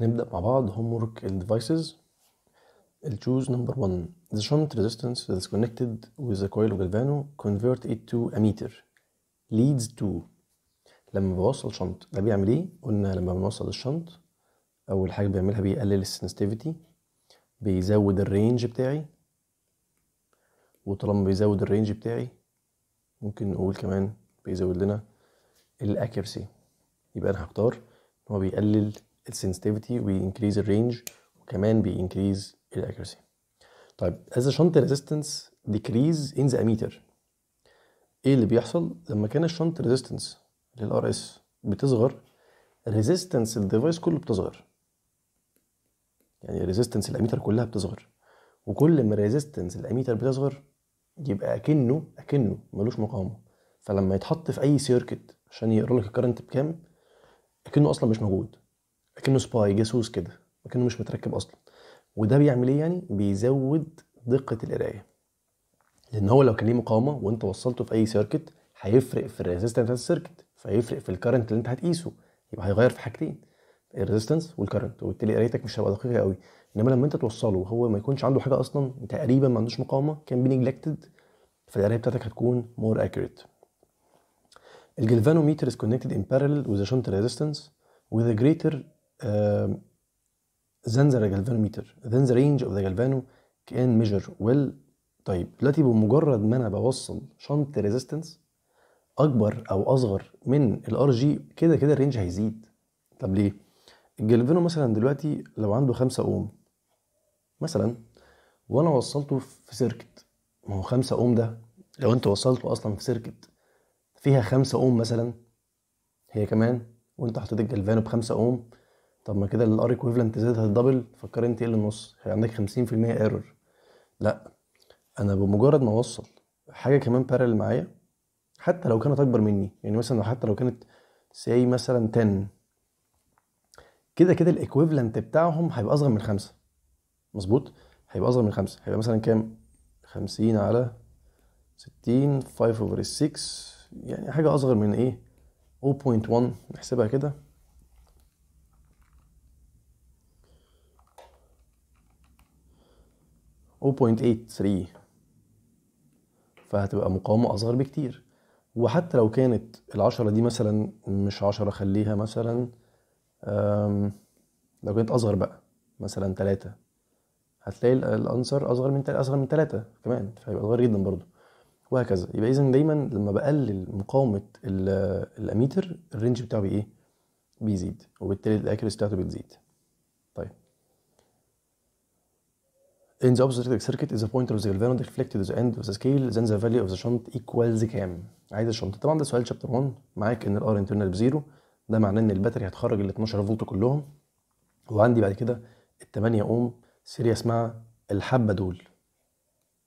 نبدأ مع بعض homework work ال devices choose number one the shunt resistance that is connected with the coil of galvano convert it to a meter leads to لما بوصل شنط ده بيعمل ايه قلنا لما بنوصل الشنط اول حاجة بيعملها بيقلل السنسيتيفيتي بيزود الرينج بتاعي وطالما بيزود الرينج بتاعي ممكن نقول كمان بيزود لنا الاكيرسي يبقى انا هختار ان هو بيقلل السنسيتيفيتي وينكريز الرينج وكمان بينكريز الاكيرسي طيب از الشنطه ريزيستنس resistance decrease in the ايه اللي بيحصل لما كان الشنطه ريزيستنس للار اس بتصغر ريزيستنس الديفايس كله بتصغر يعني ريزيستنس الاميتر كلها بتصغر وكل ما ريزيستنس الاميتر بتصغر يبقى اكنه اكنه ملوش مقاومه فلما يتحط في اي سيركت عشان يقرا لك الكرنت بكام اكنه اصلا مش موجود كأنه سباي جاسوس كده اكنه مش متركب أصلا وده بيعمل إيه يعني؟ بيزود دقة القراية لأن هو لو كان ليه مقاومة وأنت وصلته في أي سيركت هيفرق في الريزيستنس بتاعت السيركت فهيفرق في الكرنت اللي أنت هتقيسه يبقى هيغير في حاجتين الريزيستنس والكرنت وبالتالي قرايتك مش هتبقى دقيقه قوي انما لما انت توصله وهو ما يكونش عنده حاجه اصلا تقريبا ما عندوش مقاومه كان بينجلكتد فالقرايه بتاعتك هتكون مور اكيوريت الجلفانوميتر is connected in parallel with the shunt resistance with a greater then the galvanometer then the range of the galvano can measure well طيب دلوقتي بمجرد ما انا بوصل شنط ريزيستنس اكبر او اصغر من الار جي كده كده الرينج هيزيد طب ليه الجلفينو مثلا دلوقتي لو عنده 5 اوم مثلا وانا وصلته في سيركت ما هو 5 اوم ده لو انت وصلته اصلا في سيركت فيها 5 اوم مثلا هي كمان وانت حطيت الجلفانو ب 5 اوم طب ما كده الار ايكويفالنت زائد هتدبل فكر انت ايه اللي النص هي يعني عندك 50% ايرور لا انا بمجرد ما اوصل حاجه كمان بارل معايا حتى لو كانت اكبر مني يعني مثلا لو حتى لو كانت سي مثلا 10 كده كده الايكويفالنت بتاعهم هيبقى اصغر من 5 مظبوط هيبقى اصغر من 5 هيبقى مثلا كام 50 على 60 5 over 6 يعني حاجه اصغر من ايه 0.1 نحسبها كده 0.83 فهتبقى مقاومة أصغر بكتير وحتى لو كانت العشرة دي مثلا مش عشرة خليها مثلا لو كانت أصغر بقى مثلا تلاتة هتلاقي الأنسر أصغر من أصغر من تلاتة كمان فهيبقى صغير جدا برضو وهكذا يبقى إذا دايما لما بقلل مقاومة الأميتر الرينج بتاعه بإيه؟ بيزيد وبالتالي الأكيرسي بتاعته بتزيد In the opposite circuit is a pointer of the galvanoid reflected to the end of the scale then the value of the shunt equals كام؟ عايز الشنطه طبعا ده سؤال شابتر 1 معاك ان الار انترنال بزيرو ده معناه ان الباتري هتخرج ال 12 فولت كلهم وعندي بعد كده ال 8 اوم سيريا اسمها الحبه دول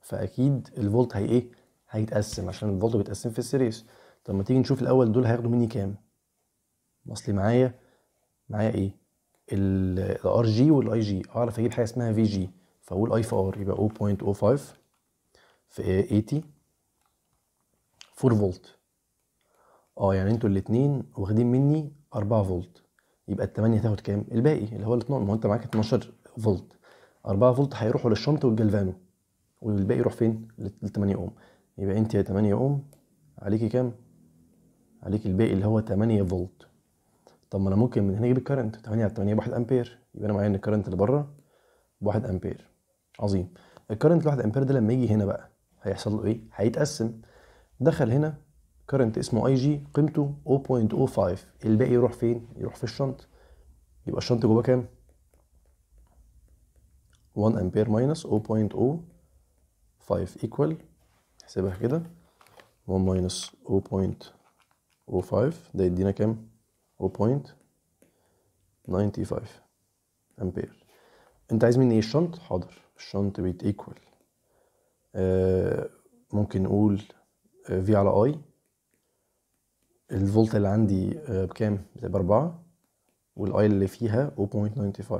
فاكيد الفولت هي ايه؟ هيتقسم عشان الفولت بيتقسم في السيريس طب ما تيجي نشوف الاول دول هياخدوا مني كام؟ اصلي معايا معايا ايه؟ الار جي والاي جي اعرف اجيب حاجه اسمها في جي فاقول اي في ار يبقى 0.05 في 80 4 فولت اه يعني انتوا الاتنين واخدين مني 4 فولت يبقى 8 هتاخد كام؟ الباقي اللي هو ال 12 ما هو انت معاك 12 فولت 4 فولت هيروحوا للشنط والجلفانو والباقي يروح فين؟ لل 8 اوم يبقى انت يا 8 اوم عليكي كام؟ عليكي الباقي اللي هو 8 فولت طب ما انا ممكن من هنا اجيب الكرنت 8 على 8 ب 1 امبير يبقى انا معايا ان الكرنت اللي بره ب 1 امبير عظيم الكرنت لوحده امبير ده لما يجي هنا بقى هيحصل له ايه هيتقسم دخل هنا كرنت اسمه اي جي قيمته 0.05 الباقي يروح فين يروح في الشنط يبقى الشنط جواه كام 1 امبير ماينس 0.05 ايكوال احسبها كده 1 ماينس 0.05 ده يدينا كام 0.95 امبير انت عايز مني ايه الشنط حاضر الشنط بيت ايكوال آه، ممكن نقول في آه، على اي الفولت اللي عندي آه، بكام بتبقى أربعة والاي اللي فيها 0.95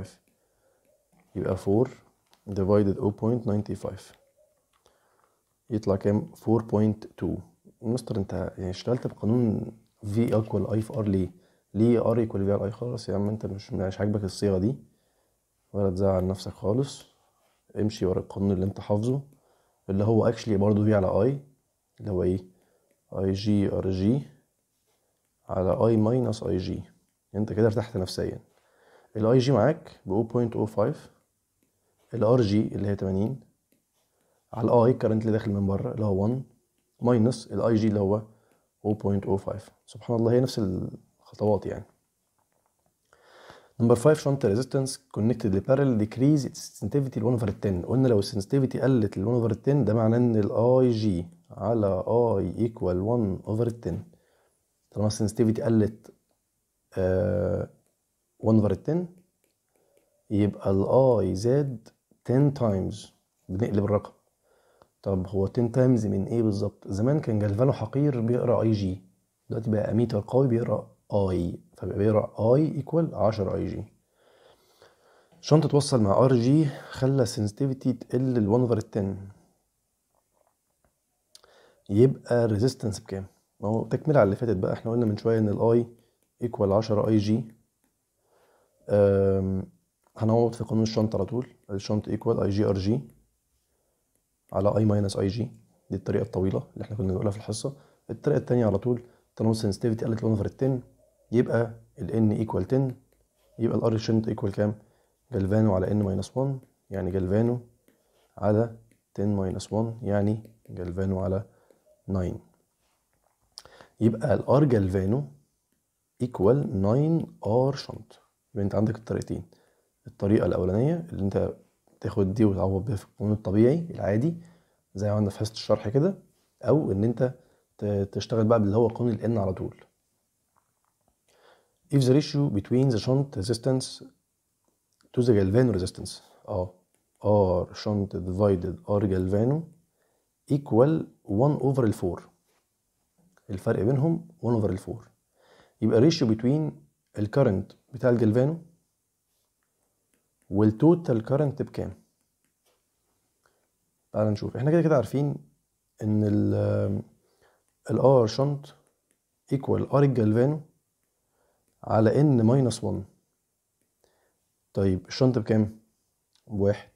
يبقى 4 divided 0.95 يطلع كام 4.2 مستر انت يعني اشتغلت بقانون v equal i في r ليه ليه r equal v على i خالص يا عم انت مش مش عاجبك الصيغه دي ولا تزعل نفسك خالص امشي ورا القانون اللي انت حافظه اللي هو اكشلي برضه في على اي اللي هو ايه اي جي ار جي على اي ماينس اي جي انت كده ارتحت نفسيا الاي جي معاك ب 0.05 الار جي اللي هي 80 على الاي كارنت اللي داخل من بره اللي هو 1 ماينس الاي جي اللي هو 0.05 سبحان الله هي نفس الخطوات يعني نمبر 5 شنط ريزيستنس كونكتد لبارل ديكريز سنسيتيفيتي ل 1 اوفر 10 قلنا لو السنسيتيفيتي قلت ل 1 اوفر 10 ده معناه ان الاي جي على اي ايكوال 1 اوفر 10 طالما السنسيتيفيتي قلت آه 1 اوفر 10 يبقى الاي زاد 10 تايمز بنقلب الرقم طب هو 10 تايمز من ايه بالظبط زمان كان جالفانو حقير بيقرا اي جي دلوقتي بقى اميتر قوي بيقرا اي فبقى بقرا اي ايكوال 10 اي جي عشان تتوصل مع ار جي خلى السنسيتيفيتي تقل ل 1 اوفر 10 يبقى الريزيستنس بكام ما هو تكمل على اللي فاتت بقى احنا قلنا من شويه ان الاي ايكوال 10 اي جي هنعوض في قانون الشنطه على طول الشنط ايكوال اي جي ار جي على اي ماينس اي جي دي الطريقه الطويله اللي احنا كنا بنقولها في الحصه الطريقه الثانيه على طول طالما السنسيتيفيتي قلت 1 اوفر 10 يبقى ال N equal 10 يبقى الار شنت ايكوال كام جلفانو على N minus 1 يعني جلفانو على 10 minus 1 يعني جلفانو على 9 يبقى الار جلفانو ايكوال 9 ار شنت يبقى انت عندك الطريقتين الطريقه الاولانيه اللي انت تاخد دي وتعوض بيها في القانون الطبيعي العادي زي ما عملنا في حصه الشرح كده او ان انت تشتغل بقى باللي هو قانون N على طول if the ratio between the shunt resistance to the galvano resistance اه R shunt divided R galvano equal 1 over 4 الفرق بينهم 1 over 4 يبقى ratio between current بتاع الجلفانو total current بكام تعال نشوف احنا كده كده عارفين ان ال R shunt equal R الجلفانو على ان ماينس 1 طيب الشنطه بكام؟ بواحد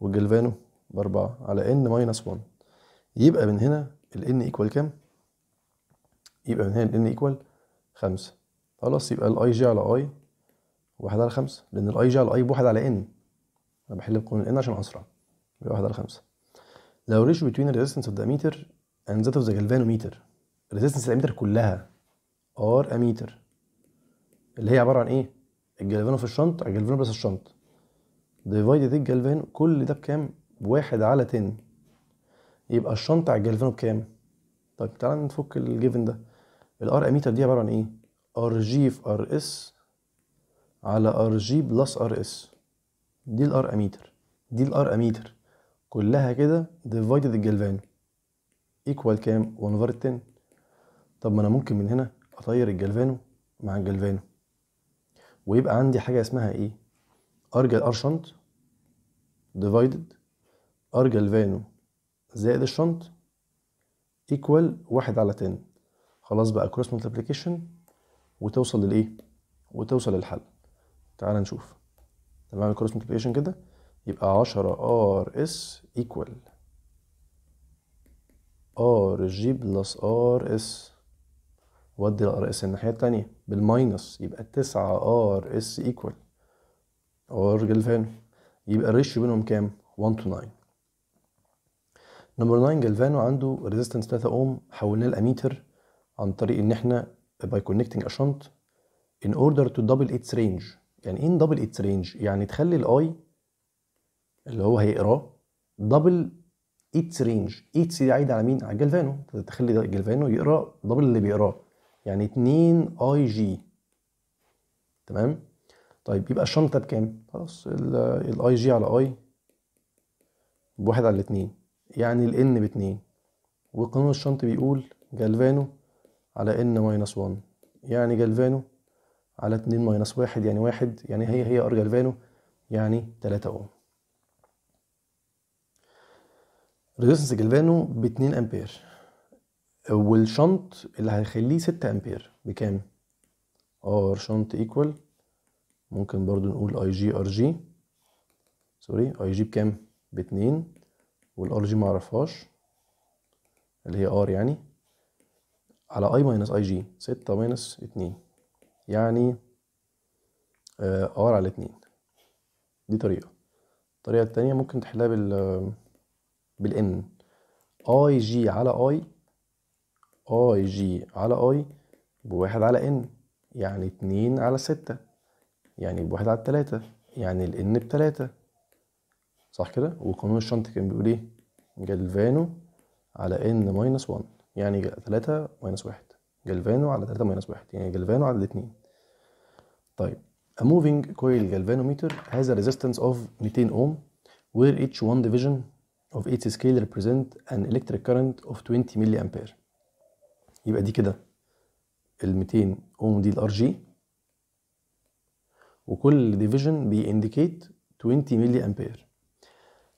والجلفانو بأربعة على ان ماينس 1 يبقى من هنا ال n ايكوال كام؟ يبقى من هنا ال n ايكوال خمسة خلاص يبقى ال i جي على i واحد على خمسة لأن ال i جي على i بواحد على n أنا بحل بقانون ال n عشان أسرع يبقى واحد على خمسة لو ريشو بين الريزيستنس اوف ذا ميتر اند ذات اوف ذا جلفانوميتر ريزيستنس الاميتر كلها ار اميتر اللي هي عباره عن ايه الجلفانو في الشنط الجلفانو بلس الشنط دي الجلفانو كل ده بكام بواحد على 10 يبقى الشنط على الجلفانو بكام طيب تعالى نفك الجيفن ده الار اميتر دي عباره عن ايه ار جي في ار اس على ار جي بلس ار اس دي الار اميتر دي الار اميتر كلها كده دي الجلفانو ايكوال كام 1 اوفر 10 طب ما انا ممكن من هنا اطير الجلفانو مع الجلفانو ويبقى عندي حاجه اسمها ايه ارجل ارشنت ديفايدد ارجل فانو زائد الشنط ايكوال واحد على 10 خلاص بقى كروس ملتبليكيشن وتوصل للايه وتوصل للحل تعال نشوف لما اعمل كروس ملتبليكيشن كده يبقى 10 ار اس ايكوال ار جي بلس ار اس ودي الار اس الناحيه التانية بالماينس يبقى 9 ار اس ايكوال ار جلفانو يبقى الريشيو بينهم كام 1 تو 9 نمبر 9 جلفانو عنده ريزيستنس 3 اوم حولناه لاميتر عن طريق ان احنا باي كونكتنج اشنت ان اوردر تو دبل اتس رينج يعني ايه دبل اتس رينج يعني تخلي الاي اللي هو هيقراه دبل اتس رينج اتس دي عايده على مين على الجلفانو تخلي الجلفانو يقرا دبل اللي بيقراه يعني 2 اي جي تمام طيب يبقى الشنطه بكام خلاص الاي جي على اي بواحد على الاتنين يعني الان باتنين وقانون الشنط بيقول جالفانو على ان ماينس 1 يعني جالفانو على 2 ماينس 1 يعني 1 يعني هي هي ار جالفانو يعني 3 اوم ريزيستنس جالفانو ب 2 امبير والشنط اللي هيخليه ستة امبير بكام ار شنط ايكوال ممكن برضو نقول اي جي ار جي سوري اي جي بكام باتنين والار جي معرفهاش اللي هي ار يعني على اي ماينس اي جي ستة ماينس اتنين يعني ار آه، على اتنين دي طريقة الطريقة التانية ممكن تحلها بال بالان اي جي على اي اي جي على اي بواحد على ان يعني اتنين على ستة يعني بواحد على تلاتة يعني الان بتلاتة صح كده وقانون الشنط كان بيقول ايه جلفانو على ان ماينس وان يعني تلاتة ماينس واحد جلفانو على تلاتة ماينس واحد يعني جلفانو على الاتنين طيب A moving coil galvanometer has a resistance of 200 ohm where each one division of its scale represent an electric current of 20 milliampere يبقى دي كده ال 200 اوم دي الار جي وكل ديفيجن بينديكيت 20 ملي امبير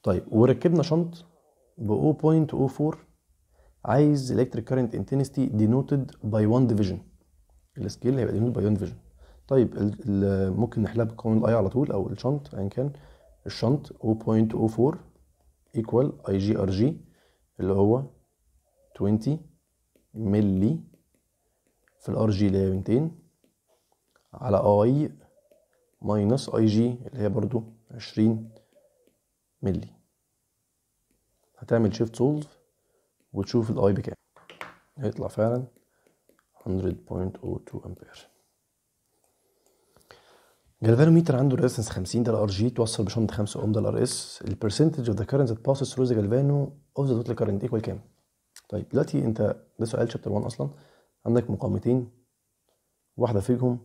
طيب وركبنا شنط ب 0.04 عايز الكتريك كارنت انتنستي دينوتد باي 1 ديفيجن السكيل هيبقى دينوتد باي 1 ديفيجن طيب ممكن نحلها بقانون الاي على طول او الشنط ايا كان الشنط 0.04 ايكوال اي جي ار جي اللي هو 20 ملي في الار جي اللي هي 200 على اي ماينس اي جي اللي هي برضو 20 ملي هتعمل شيفت سولف وتشوف الاي بكام هيطلع فعلا 100.02 امبير جالفانوميتر عنده ريزستنس 50 ده الار جي توصل بشنط 5 اوم ده الار اس البرسنتج اوف ذا كارنت ذات باسس ثرو ذا جالفانو اوف ذا توتال كارنت ايكوال كام؟ طيب دلوقتي انت ده سؤال شابتر 1 اصلا عندك مقاومتين واحده فيهم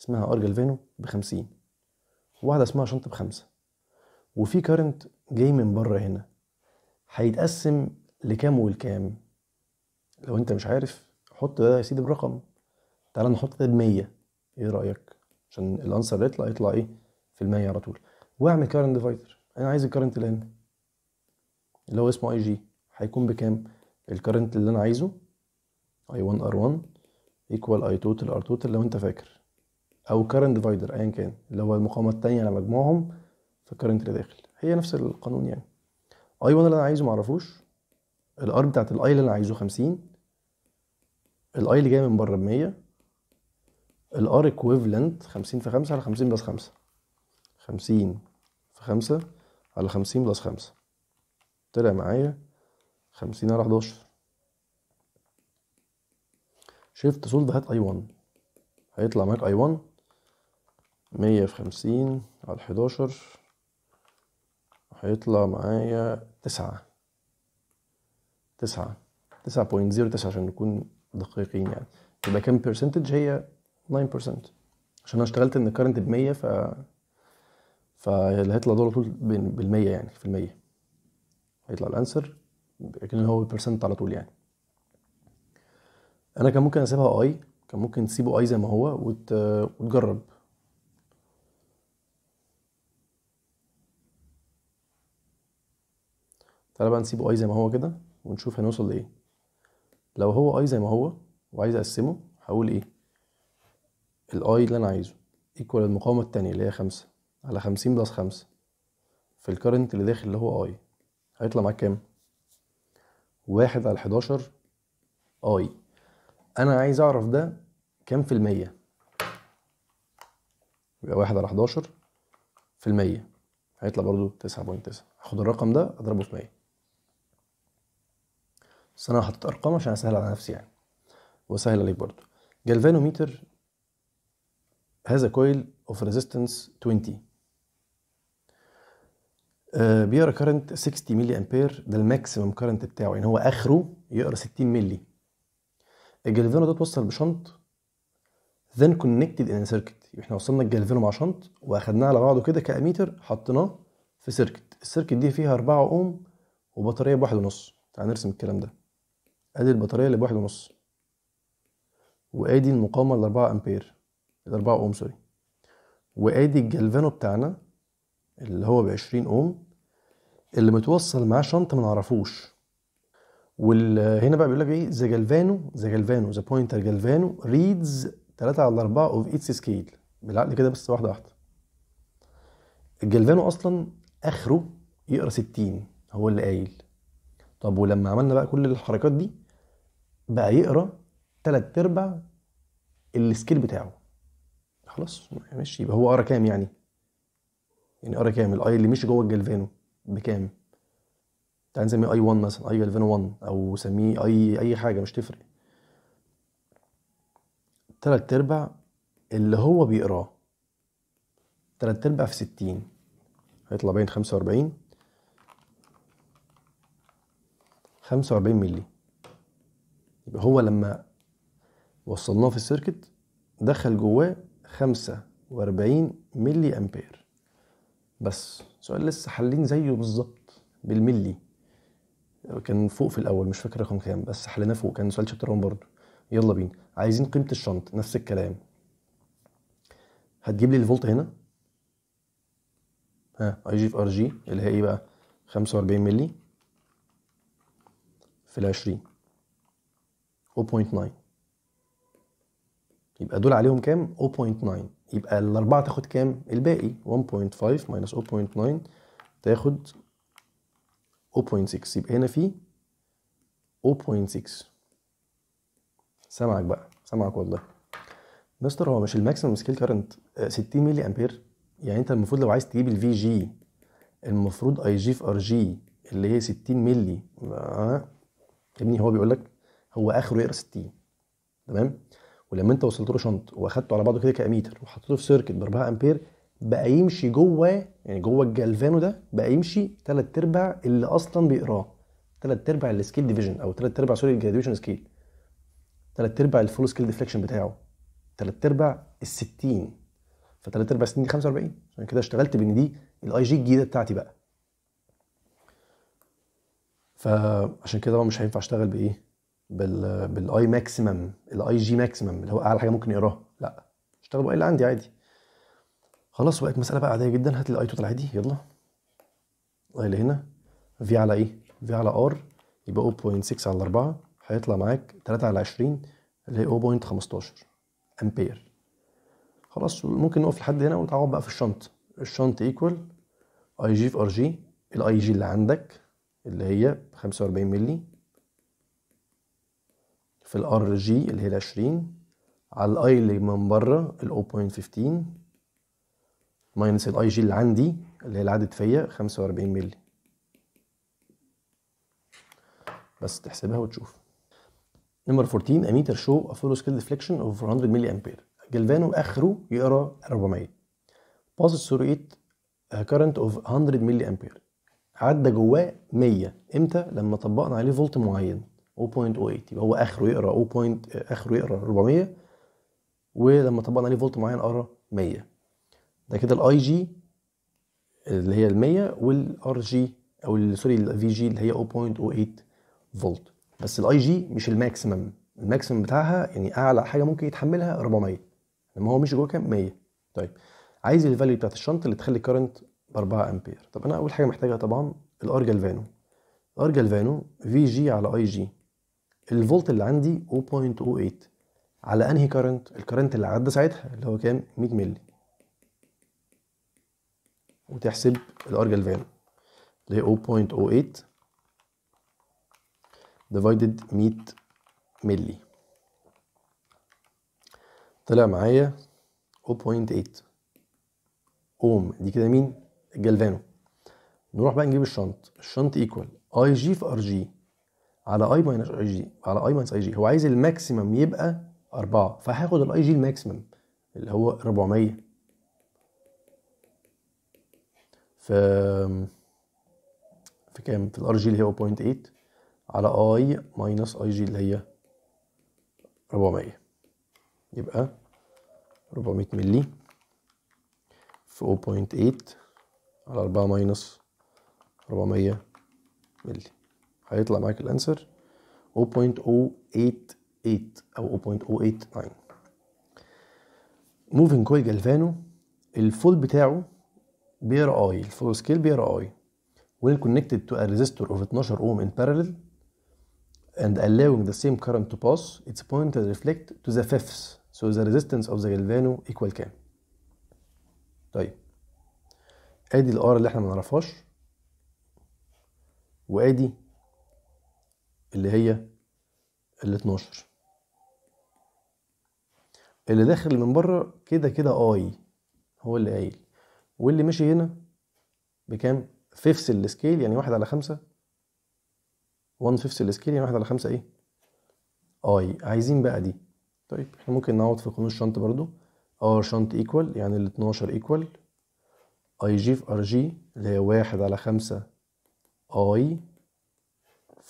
اسمها ارجل ب 50 وواحده اسمها شنط 5 وفي كارنت جاي من بره هنا هيتقسم لكام والكام لو انت مش عارف حط ده يا سيدي برقم تعال نحط ده ب 100 ايه رايك عشان الانسر يطلع يطلع ايه في المية على طول واعمل كارنت ديفايدر انا عايز الكارنت لان اللي هو اسمه اي جي هيكون بكام الكرنت اللي انا عايزه i1 r1 ايكوال i توتال r توتال لو انت فاكر او current divider ايا كان اللي هو المقاومه الثانيه على مجموعهم الكرنت اللي داخل هي نفس القانون يعني i1 اللي انا عايزه معرفوش الار بتاعت الاي اللي انا عايزه 50 الاي اللي جاي من بره ب 100 الار اكويفالنت 50 في 5 على 50 بلس 5 50 في 5 على 50 بلس 5 طلع معايا 50 على 11 شيفت سولف هات اي 1 هيطلع معاك اي 1 مية في خمسين على حداشر هيطلع معايا تسعة تسعة تسعة بوينت زيرو تسعة عشان نكون دقيقين يعني يبقى كام برسنتج هي ناين برسنت عشان انا اشتغلت ان الكارنت بمية ف فاللي هيطلع دول طول بالمية يعني في المية هيطلع الانسر لكن هو بيرسنت على طول يعني انا كان ممكن اسيبها اي كان ممكن تسيبه اي زي ما هو وت... وتجرب تعالى بقى نسيبه اي زي ما هو كده ونشوف هنوصل لايه لو هو اي زي ما هو وعايز اقسمه هقول ايه الاي اللي انا عايزه ايكوال المقاومه الثانيه اللي هي خمسة على خمسين بلس خمسة في الكرنت اللي داخل اللي هو اي هيطلع معاك كام واحد على 11 اي انا عايز اعرف ده كام في المية يبقى واحد على 11 في المية هيطلع برضو 9.9 هاخد الرقم ده اضربه في 100 بس انا حاطط ارقام عشان اسهل على نفسي يعني واسهل عليك برضو جالفانوميتر هذا كويل اوف ريزيستنس 20 آه، بيقرا كرنت 60 ملي امبير ده الماكسيمم كرنت بتاعه يعني هو اخره يقرا 60 ملي الجلفينو ده اتوصل بشنط then connected in a circuit احنا وصلنا الجلفينو مع شنط واخدناه على بعضه كده كاميتر حطيناه في سيركت السيركت دي فيها 4 اوم وبطاريه بواحد ونص تعال نرسم الكلام ده ادي البطاريه اللي بواحد ونص وادي المقاومه ال 4 امبير ال 4 اوم سوري وادي الجلفينو بتاعنا اللي هو بعشرين اوم اللي متوصل معاه شنطه ما نعرفوش وهنا بقى بيقول لك ايه ذا جالفانو ذا جالفانو ذا بوينتر جالفانو ريدز 3 على 4 اوف اتس سكيل بالعقل كده بس واحده واحده الجالفانو اصلا اخره يقرا 60 هو اللي قايل طب ولما عملنا بقى كل الحركات دي بقى يقرا تلات ارباع السكيل بتاعه خلاص ماشي يبقى هو قرا كام يعني يعني ار كام الاي آه، اللي مش جوه الجلفانو بكام تعال نسميه اي 1 مثلا اي جلفانو 1 او سميه اي اي حاجه مش تفرق تلات ارباع اللي هو بيقراه تلات ارباع في ستين هيطلع بين خمسة واربعين خمسة واربعين ملي يبقى هو لما وصلناه في السيركت دخل جواه خمسة واربعين ملي امبير بس سؤال لسه حالين زيه بالظبط بالملي كان فوق في الاول مش فاكر رقم كام بس حليناه فوق كان سؤال شابتر 1 برضه يلا بينا عايزين قيمه الشنط نفس الكلام هتجيب لي الفولت هنا ها اي جي في ار جي اللي هي ايه بقى 45 ملي في ال 20 0.9 يبقى دول عليهم كام 0.9 يبقى الاربعه تاخد كام الباقي 1.5 ماينس 0.9 تاخد 0.6 يبقى هنا في 0.6 سامعك بقى سامعك والله مستر هو مش الماكسيمم سكيل كارنت 60 ملي امبير يعني انت المفروض لو عايز تجيب الفي جي المفروض اي جي في ار جي اللي هي 60 ملي آه. ابني هو بيقول لك هو اخره يقرا 60 تمام ولما انت وصلت له شنط واخدته على بعضه كده كاميتر وحطيته في سيركت ب 4 امبير بقى يمشي جوه يعني جوه الجلفانو ده بقى يمشي ثلاث ارباع اللي اصلا بيقراه ثلاث ارباع السكيل ديفيجن او ثلاث ارباع سوري الجراديويشن سكيل ثلاث ارباع الفول سكيل ديفليكشن بتاعه ثلاث ارباع ال 60 فثلاث ارباع 60 دي 45 عشان كده اشتغلت بان دي الاي جي الجديده بتاعتي بقى فعشان كده بقى مش هينفع اشتغل بايه بالاي ماكسيمم الاي جي ماكسيمم اللي هو اعلى حاجه ممكن يقراها لا اشتغل بقى اللي عندي عادي خلاص بقت مساله بقى عاديه جدا هات لي الاي توتال عادي يلا اي اللي هنا في على ايه في على ار يبقى 0.6 على 4 هيطلع معاك 3 على 20 اللي هي 0.15 امبير خلاص ممكن نقف لحد هنا وتعوض بقى في الشنط الشنط ايكوال اي جي في ار جي الاي جي اللي عندك اللي هي 45 مللي في الار جي اللي هي 20 على الاي اللي من بره ال 0.15 ماينس الاي جي اللي عندي اللي هي اللي عدت فيا 45 مللي بس تحسبها وتشوف نمبر 14 اميتر شو افولو سكيل ديفليكشن اوف 400 مللي امبير جلفانو اخره يقرا 400 باس سرعه current اوف 100 مللي امبير عدى جواه 100 امتى لما طبقنا عليه فولت معين 0.08 يبقى هو اخره يقرا 0. اخره يقرا 400 ولما طبقنا عليه فولت معين قرا 100 ده كده الاي جي اللي هي ال 100 والار جي او سوري الفي جي اللي هي 0.08 فولت بس الاي جي مش الماكسيمم الماكسيمم بتاعها يعني اعلى حاجه ممكن يتحملها 400 لما هو مش جوه كام 100 طيب عايز الفاليو بتاعت الشنطه اللي تخلي كارنت ب 4 امبير طب انا اول حاجه محتاجها طبعا الار جلفانو الار جلفانو في جي على اي جي الفولت اللي عندي 0.08 على انهي كارنت الكارنت اللي عدى ساعتها اللي هو كام 100 مللي وتحسب الارجل فان اللي هي 0.08 ديفايدد 100 مللي طلع معايا 0.8 اوم دي كده مين الجلفانو نروح بقى نجيب الشنط الشنط ايكوال اي جي في ار جي على اي ماينس اي جي على اي ماينس اي جي هو عايز الماكسيمم يبقى 4 فهاخد الاي جي الماكسيمم اللي هو 400 ف في كام في الار جي اللي هي 0.8 على اي ماينس اي جي اللي هي 400 يبقى 400 ملي في 0.8 على 4 ماينس 400 ملي هيطلع معاك الانسر 0.088 او 0.089 موفينج كويل جالفانو الفول بتاعه بي ار اي الفول سكيل بي ار اي when connected to a resistor of 12 ohm in parallel and allowing the same current to pass its pointer reflect to the fifths so the resistance of the galvano equal كام طيب ادي الار اللي احنا ما نعرفهاش وادي اللي هي ال 12 اللي داخل من بره كده كده اي هو اللي قايل واللي مشي هنا بكام فيفس السكيل يعني واحد على خمسة 1 فيفس السكيل يعني واحد على خمسة ايه اي عايزين بقى دي طيب احنا ممكن نقعد في قانون الشنط برضو ار شنط ايكوال يعني ال 12 ايكوال اي جي في ار جي اللي هي واحد على خمسة اي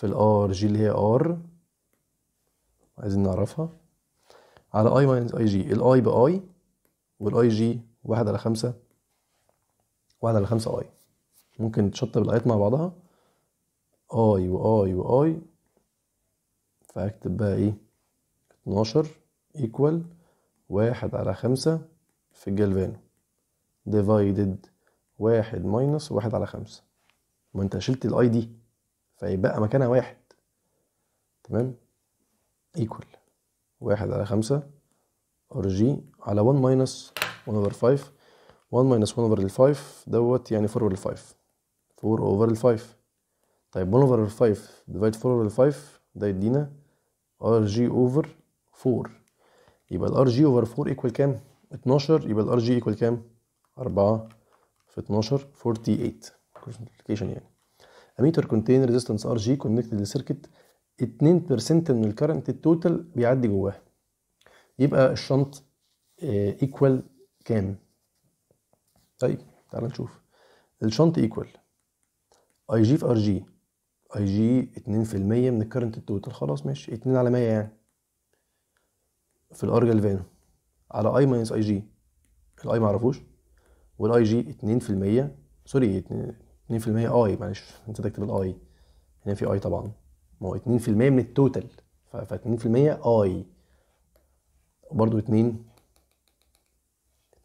في الار جي اللي هي ار عايزين نعرفها على اي ماينس اي جي الاي باي والاي جي واحد على خمسة واحد على خمسة اي ممكن تشطب الايات مع بعضها اي واي واي فاكتب بقى ايه اتناشر ايكوال واحد على خمسة في الجلفانو ديفايدد واحد ماينس واحد على خمسة ما انت شلت الاي دي فيبقى مكانها واحد تمام ايكوال واحد على خمسة ار جي على 1 ماينس 1 اوفر 5 1 ماينس 1 اوفر 5 دوت يعني 4 اوفر 5 4 اوفر 5 طيب 1 اوفر 5 ديفايد 4 اوفر 5 ده يدينا ار جي اوفر 4 يبقى الار جي اوفر 4 ايكوال كام 12 يبقى الار جي ايكوال كام 4 في 12 48 كوشنتيفيكيشن يعني اميتر كونتين ريزيستنس ار جي كونكتد للسيركت 2% من الكرنت التوتال بيعدي جواها يبقى الشنط ايكوال آه، كام طيب تعال نشوف الشنط ايكوال اي جي في ار جي اي جي 2% من الكرنت التوتال خلاص ماشي 2 على 100 يعني في الار جالفانو على اي ماينس اي جي الاي معرفوش والاي جي 2% سوري 2 2% اي معلش نسيت اكتب الاي هنا في اي طبعا ما هو 2% من التوتال ف 2% اي وبرده 2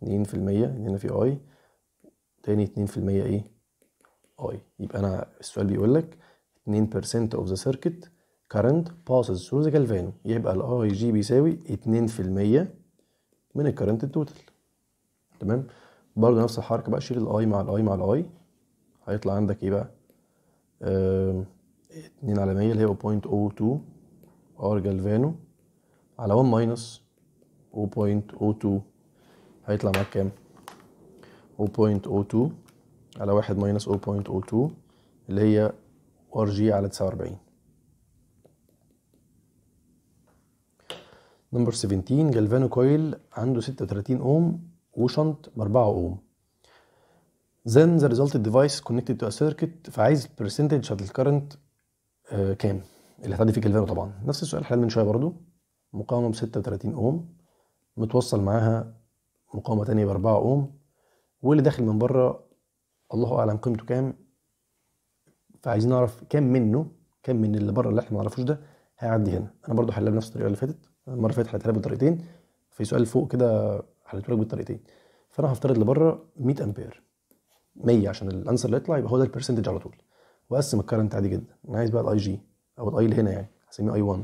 2% هنا في اي تاني 2% ايه اي يبقى انا السؤال بيقول لك 2% of the circuit current passes through the galvano يبقى الاي جي بيساوي 2% من الكرنت التوتال تمام برضه نفس الحركه بقى شيل الاي مع الاي مع الاي هيطلع عندك ايه بقى اتنين على مية اللي هي بوينت او تو ار جالفانو على ون ماينس او بوينت او تو هيطلع معاك كام او بوينت او تو على واحد ماينس او بوينت او تو اللي هي ار جي على تسعة واربعين نمبر سبنتين جالفانو كويل عنده ستة وتلاتين اوم وشنط باربعة اوم then the resulted device connected to a circuit فعايز percentage of the current آه كام اللي هتعدي فيه كلفانو طبعا نفس السؤال حلال من شويه برضو مقاومه ب 36 اوم متوصل معاها مقاومه تانية ب 4 اوم واللي داخل من بره الله اعلم قيمته كام فعايزين نعرف كام منه كام من اللي بره اللي احنا ما نعرفوش ده هيعدي هنا انا برضو حلها بنفس الطريقه اللي فاتت المره اللي فاتت حلتها بالطريقتين في سؤال فوق كده حليته لك بالطريقتين فانا هفترض اللي بره 100 امبير 100 عشان الانسر اللي يطلع يبقى هو ده البرسنتج على طول واقسم الكرنت عادي جدا انا عايز بقى الاي جي او الاي اللي هنا يعني هسميه اي 1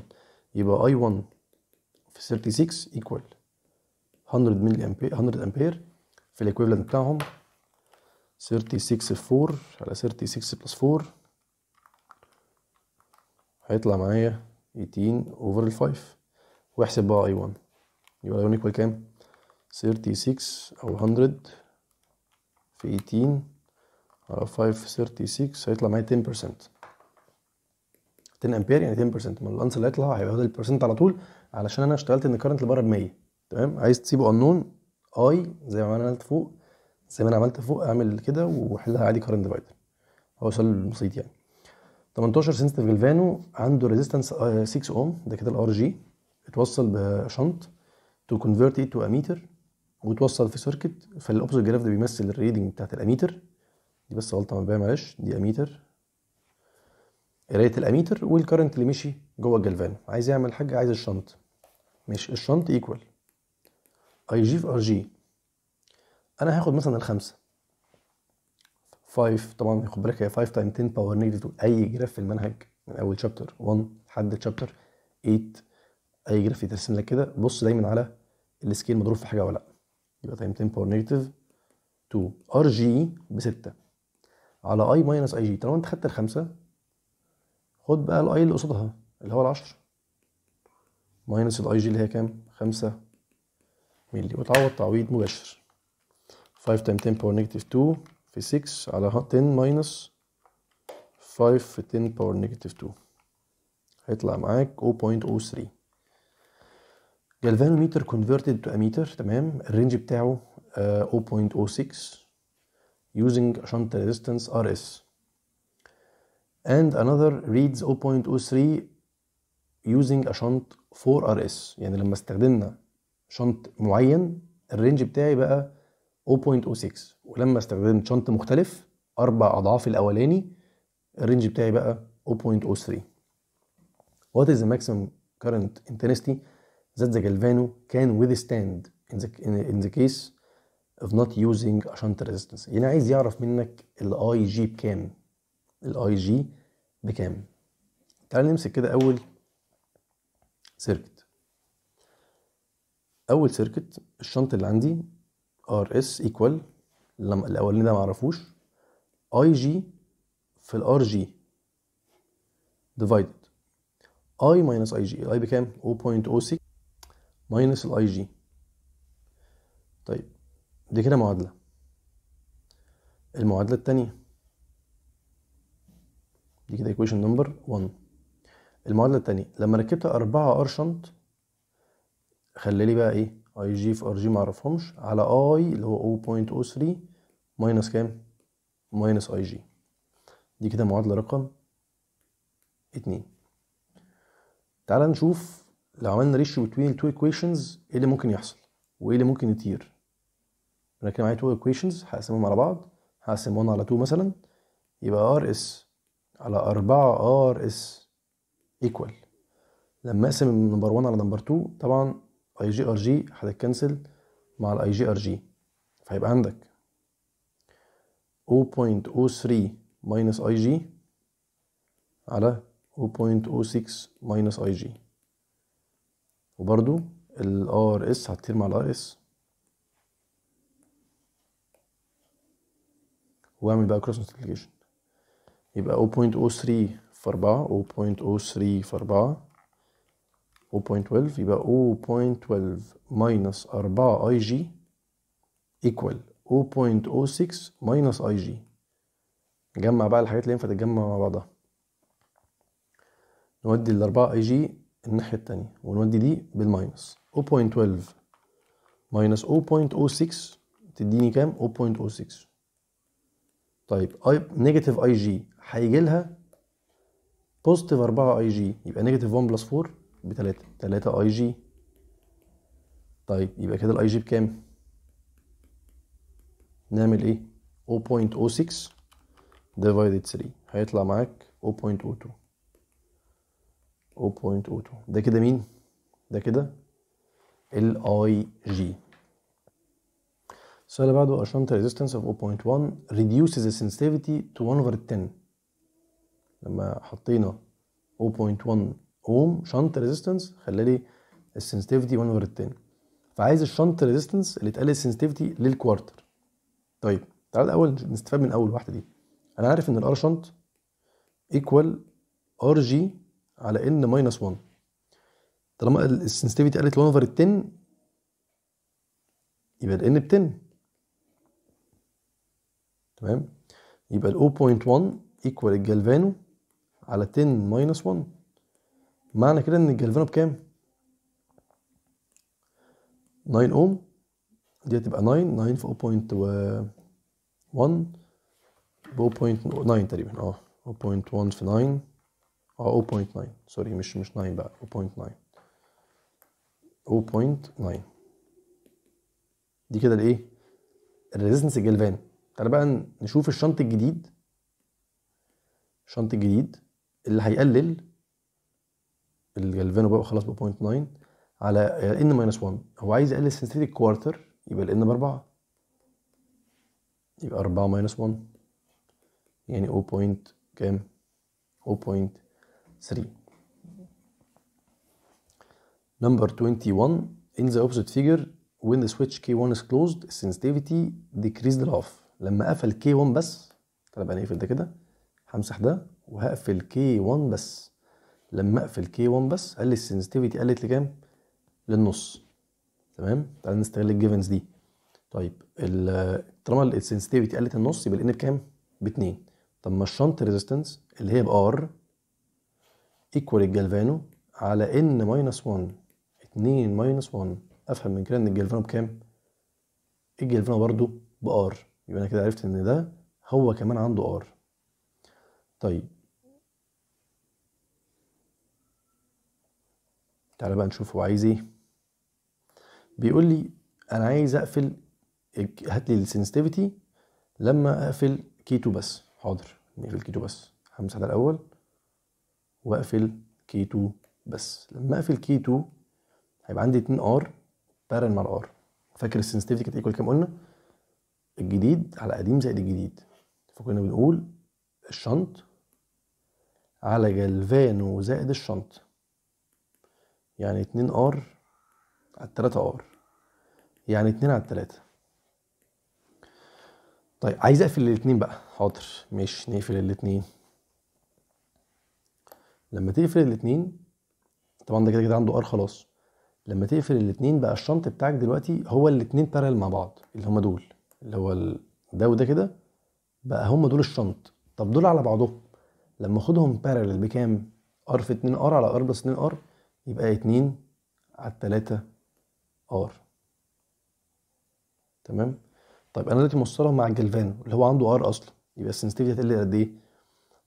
يبقى اي 1 في 36 ايكوال 100 ملي امبير 100 امبير في الايكويفالنت بتاعهم 36 في 4 على 36 بلس 4 هيطلع معايا 18 اوفر ال 5 واحسب بقى اي 1 يبقى اي 1 ايكوال كام 36 او 100 في 18 على 536 هيطلع معايا 10% 10 امبير يعني 10% من الانسر اللي هيطلع هياخد البرسنت على طول علشان انا اشتغلت ان الكرنت اللي بره ب 100 تمام عايز تسيبه انون اي زي ما انا عملت فوق زي ما انا عملت فوق اعمل كده واحلها عادي كرنت ديفايدر سؤال بسيط يعني 18 سنسيتيف جلفانو عنده ريزيستنس 6 اوم ده كده الار جي اتوصل بشنط تو كونفيرت تو اميتر وتوصل في سيركت فالاوبزيت جراف ده بيمثل الريدنج بتاعت الاميتر دي بس غلطه عملية معلش دي اميتر قرايه الاميتر والكرنت اللي مشي جوه الجلفان عايز يعمل حاجه عايز الشنط ماشي الشنط ايكوال اي جي في ار جي انا هاخد مثلا الخمسه 5 طبعا خد بالك هي 5 تايم 10 باور نيجاتيف اي جراف في المنهج من اول شابتر 1 لحد شابتر 8 اي جراف يترسم لك كده بص دايما على السكيل مضروب في حاجه ولا لا يبقى تايم 10 باور نيجاتيف 2 ار جي ب 6 على اي ماينس اي جي طالما انت خدت الخمسه خد بقى الاي اللي قصادها اللي هو 10 ماينس الاي جي اللي هي كام؟ خمسة مللي وتعوض تعويض مباشر 5 تايم 10 باور نيجاتيف 2 في 6 على 10 ماينس 5 في 10 باور نيجاتيف 2 هيطلع معاك 0.03 جالفانوميتر converted to ammeter تمام الرينج بتاعه uh, آه، 0.06 using shunt resistance RS and another reads 0.03 using a shunt 4RS يعني لما استخدمنا شنط معين الرينج بتاعي بقى 0.06 ولما استخدمت شنط مختلف أربع أضعاف الأولاني الرينج بتاعي بقى 0.03 What is the maximum current intensity that the galvano can withstand in the, in the case of not using a shunt resistance يعني عايز يعرف منك الاي جي بكام الاي جي بكام تعال نمسك كده اول سيركت اول سيركت الشنط اللي عندي ار اس ايكوال الاولاني ده معرفوش اي جي في الار جي ديفايدد اي ماينس اي جي اي بكام 0.06 ماينس الاي جي طيب دي كده معادلة المعادلة الثانيه دي كده ايكويشن نمبر 1 المعادلة الثانيه لما ركبت أربعة ار شنط خلي لي بقى ايه اي جي في ار جي ما اعرفهمش على اي اللي هو 0.03 ماينس كام ماينس اي جي دي كده معادلة رقم 2 تعال نشوف لو عملنا ريشيو بين تو ايكويشنز ايه اللي ممكن يحصل وايه اللي ممكن يطير انا كده معايا تو ايكويشنز هقسمهم على بعض هقسم 1 على 2 مثلا يبقى ار اس على 4 ار اس ايكوال لما اقسم نمبر 1 على نمبر 2 طبعا اي جي ار جي هتتكنسل مع الاي جي ار جي فهيبقى عندك 0.03 ماينس اي جي على 0.06 ماينس اي جي وبرده الار اس هتطير مع الار اس واعمل بقى كروس نوتيفيكيشن يبقى 0.03 في 4 0.03 في 4 0.12 يبقى 0.12 ماينس 4 اي جي ايكوال 0.06 ماينس اي جي نجمع بقى الحاجات اللي ينفع تتجمع مع بعضها نودي ال 4 اي جي الناحية التانية ونودي دي بالماينس 0.12 ماينس 0.06 تديني كام 0.06 طيب اي نيجاتيف اي جي هيجي لها بوزيتيف 4 اي جي يبقى نيجاتيف 1 بلس 4 ب 3 3 اي جي طيب يبقى كده الاي جي بكام نعمل ايه 0.06 ديفايدد 3 هيطلع معاك 0.02 0.02 ده كده مين؟ ده كده ال اي جي السؤال اللي بعده شنطة ريزيستنس اوف 0.1 ريديوسز السنسيتيفيتي تو 1 over 10 لما حطينا 0.1 اوم شنط ريزيستنس خلى لي السنسيتيفيتي 1 over 10 فعايز الشنط ريزيستنس اللي اتقال السنسيتيفيتي للكوارتر طيب تعال الاول نستفاد من اول واحده دي انا عارف ان الار شنط ايكوال ار جي على ان ماينس 1 طالما السنسيتيفيتي قالت 1 اوفر 10 يبقى ال ان ب 10 تمام يبقى ال 0.1 ايكوال الجلفانو على 10 ماينس 1 معنى كده ان الجلفانو بكام؟ 9 اوم دي هتبقى 9 9 في 0.1 ب 0.9 تقريبا اه 0.1 في 9 اه 0.9 سوري مش مش 9 بقى 0.9 0.9 دي كده الايه الريزنس الجلفان تعالى بقى نشوف الشنط الجديد الشنط الجديد اللي هيقلل الجلفان بقى خلاص ب 0.9 على ان ماينس 1 هو عايز يقلل السنسيتيك كوارتر يبقى الان 4 يبقى 4 ماينس 1 يعني 0. كام 0. 3 Number 21 in the opposite figure when the switch K1 is closed sensitivity decreased half لما قفل K1 بس تعالى بقى نقفل ده كده همسح ده وهقفل K1 بس لما اقفل K1 بس قال لي السنسيتيفيتي قلت لكام؟ للنص تمام؟ تعالى نستغل الجيفنز دي طيب طالما السنسيتيفيتي قلت النص يبقى الان بكام؟ باتنين طب ما الشنط ريزيستنس اللي هي بار ايكوال الجلفانو على ان ماينس 1 2 ماينس 1 افهم من كده ان الجلفانو بكام؟ الجلفانو برضو بار يبقى انا كده عرفت ان ده هو كمان عنده ار طيب تعالى بقى نشوف هو عايز ايه بيقول لي انا عايز اقفل هات لي السنسيتيفيتي لما اقفل كيتو بس حاضر نقفل كيتو بس همسح ده الاول واقفل كي 2 بس لما اقفل كي 2 هيبقى عندي 2 ار بارل مع الار فاكر السنسيتيفيتي كانت ايكوال كام قلنا الجديد على قديم زائد الجديد فكنا بنقول الشنط على جلفانو زائد الشنط يعني 2 ار على 3 ار يعني 2 على 3 طيب عايز اقفل الاثنين بقى حاضر ماشي نقفل الاثنين لما تقفل الاتنين طبعا ده كده كده عنده ار خلاص لما تقفل الاتنين بقى الشنط بتاعك دلوقتي هو الاتنين بارل مع بعض اللي هما دول اللي هو ده وده كده بقى هما دول الشنط طب دول على بعضهم لما اخدهم بارل بكام ار في 2 ار على ار بلس 2 ار يبقى 2 على 3 ار تمام طيب انا دلوقتي موصلهم مع الجلفان اللي هو عنده ار اصلا يبقى السنسيتيفيتي هتقل قد ايه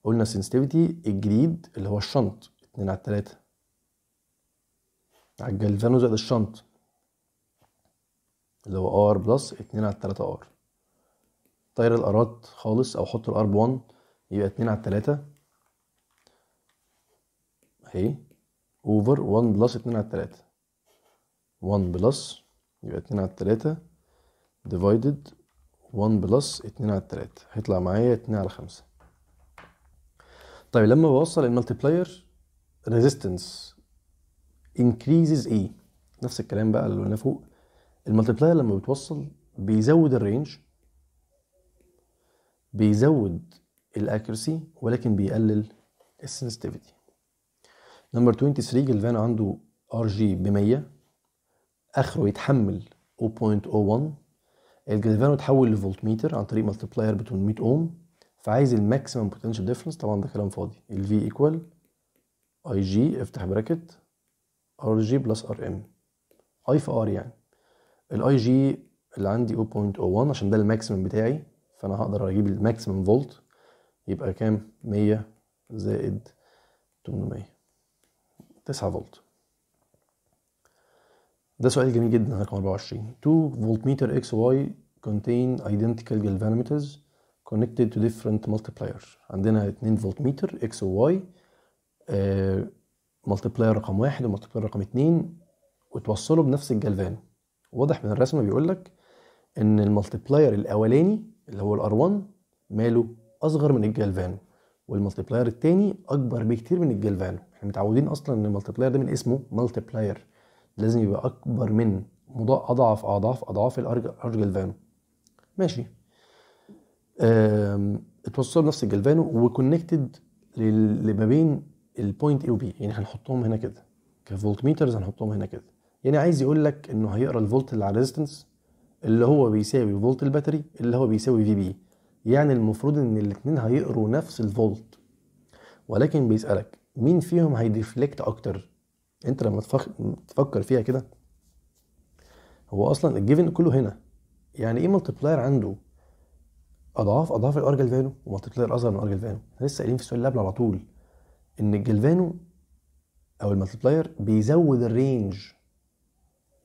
قلنا sensitivity الجريد اللي هو الشنط 2 على 3 على الجلفانو زائد الشنط اللي هو ار بلس 2 على 3 ار طير الارات خالص او حط الار ب 1 يبقى 2 على 3 اهي اوفر 1 بلس 2 على 3 1 بلس يبقى 2 على 3 ديفايدد 1 بلس 2 على 3 هيطلع معايا 2 على 5 طيب لما بوصل المالتي بلاير ريزيستنس انكريزز ايه نفس الكلام بقى اللي قلناه فوق المالتي بلاير لما بتوصل بيزود الرينج بيزود الاكيرسي ولكن بيقلل السنسيتيفيتي نمبر 23 جلفان عنده ار جي ب 100 اخره يتحمل 0.01 الجلفان اتحول لفولت ميتر عن طريق بلاير ب 800 اوم فعايز الماكسيمم بوتنشال ديفرنس طبعا ده كلام فاضي ال V ايكوال اي جي افتح براكت ار جي بلس ار ام اي في ار يعني الاي جي اللي عندي 0.01 عشان ده الماكسيمم بتاعي فانا هقدر اجيب الماكسيمم فولت يبقى كام 100 زائد 800 9 فولت ده سؤال جميل جدا رقم 24 2 فولت اكس واي contain identical galvanometers connected to different multipliers عندنا 2 فولت متر اكس وواي ملتبلاير آه، رقم واحد وملتبلاير رقم اتنين وتوصلوا بنفس الجلفان واضح من الرسمه بيقول لك ان الملتبلاير الاولاني اللي هو الار 1 ماله اصغر من الجلفان والملتبلاير التاني اكبر بكتير من الجلفان احنا متعودين اصلا ان الملتبلاير ده من اسمه ملتبلاير لازم يبقى اكبر من اضعف اضعاف اضعاف الارج جلفانو ماشي اتوصلوا بنفس الجلفانو وكونكتد ما بين البوينت اي وبي يعني هنحطهم هنا كده كفولت ميترز هنحطهم هنا كده يعني عايز يقول لك انه هيقرا الفولت اللي على الريزستنس اللي هو بيساوي فولت الباتري اللي هو بيساوي في بي يعني المفروض ان الاثنين هيقروا نفس الفولت ولكن بيسالك مين فيهم هيديفلكت اكتر انت لما تفكر فيها كده هو اصلا الجيفن كله هنا يعني ايه ملتبلاير عنده اضعاف اضعاف الار جلفانو ومالتيبلاير اصغر من الار جلفانو لسه قايلين في السؤال اللي قبل على طول ان الجلفانو او بلاير بيزود الرينج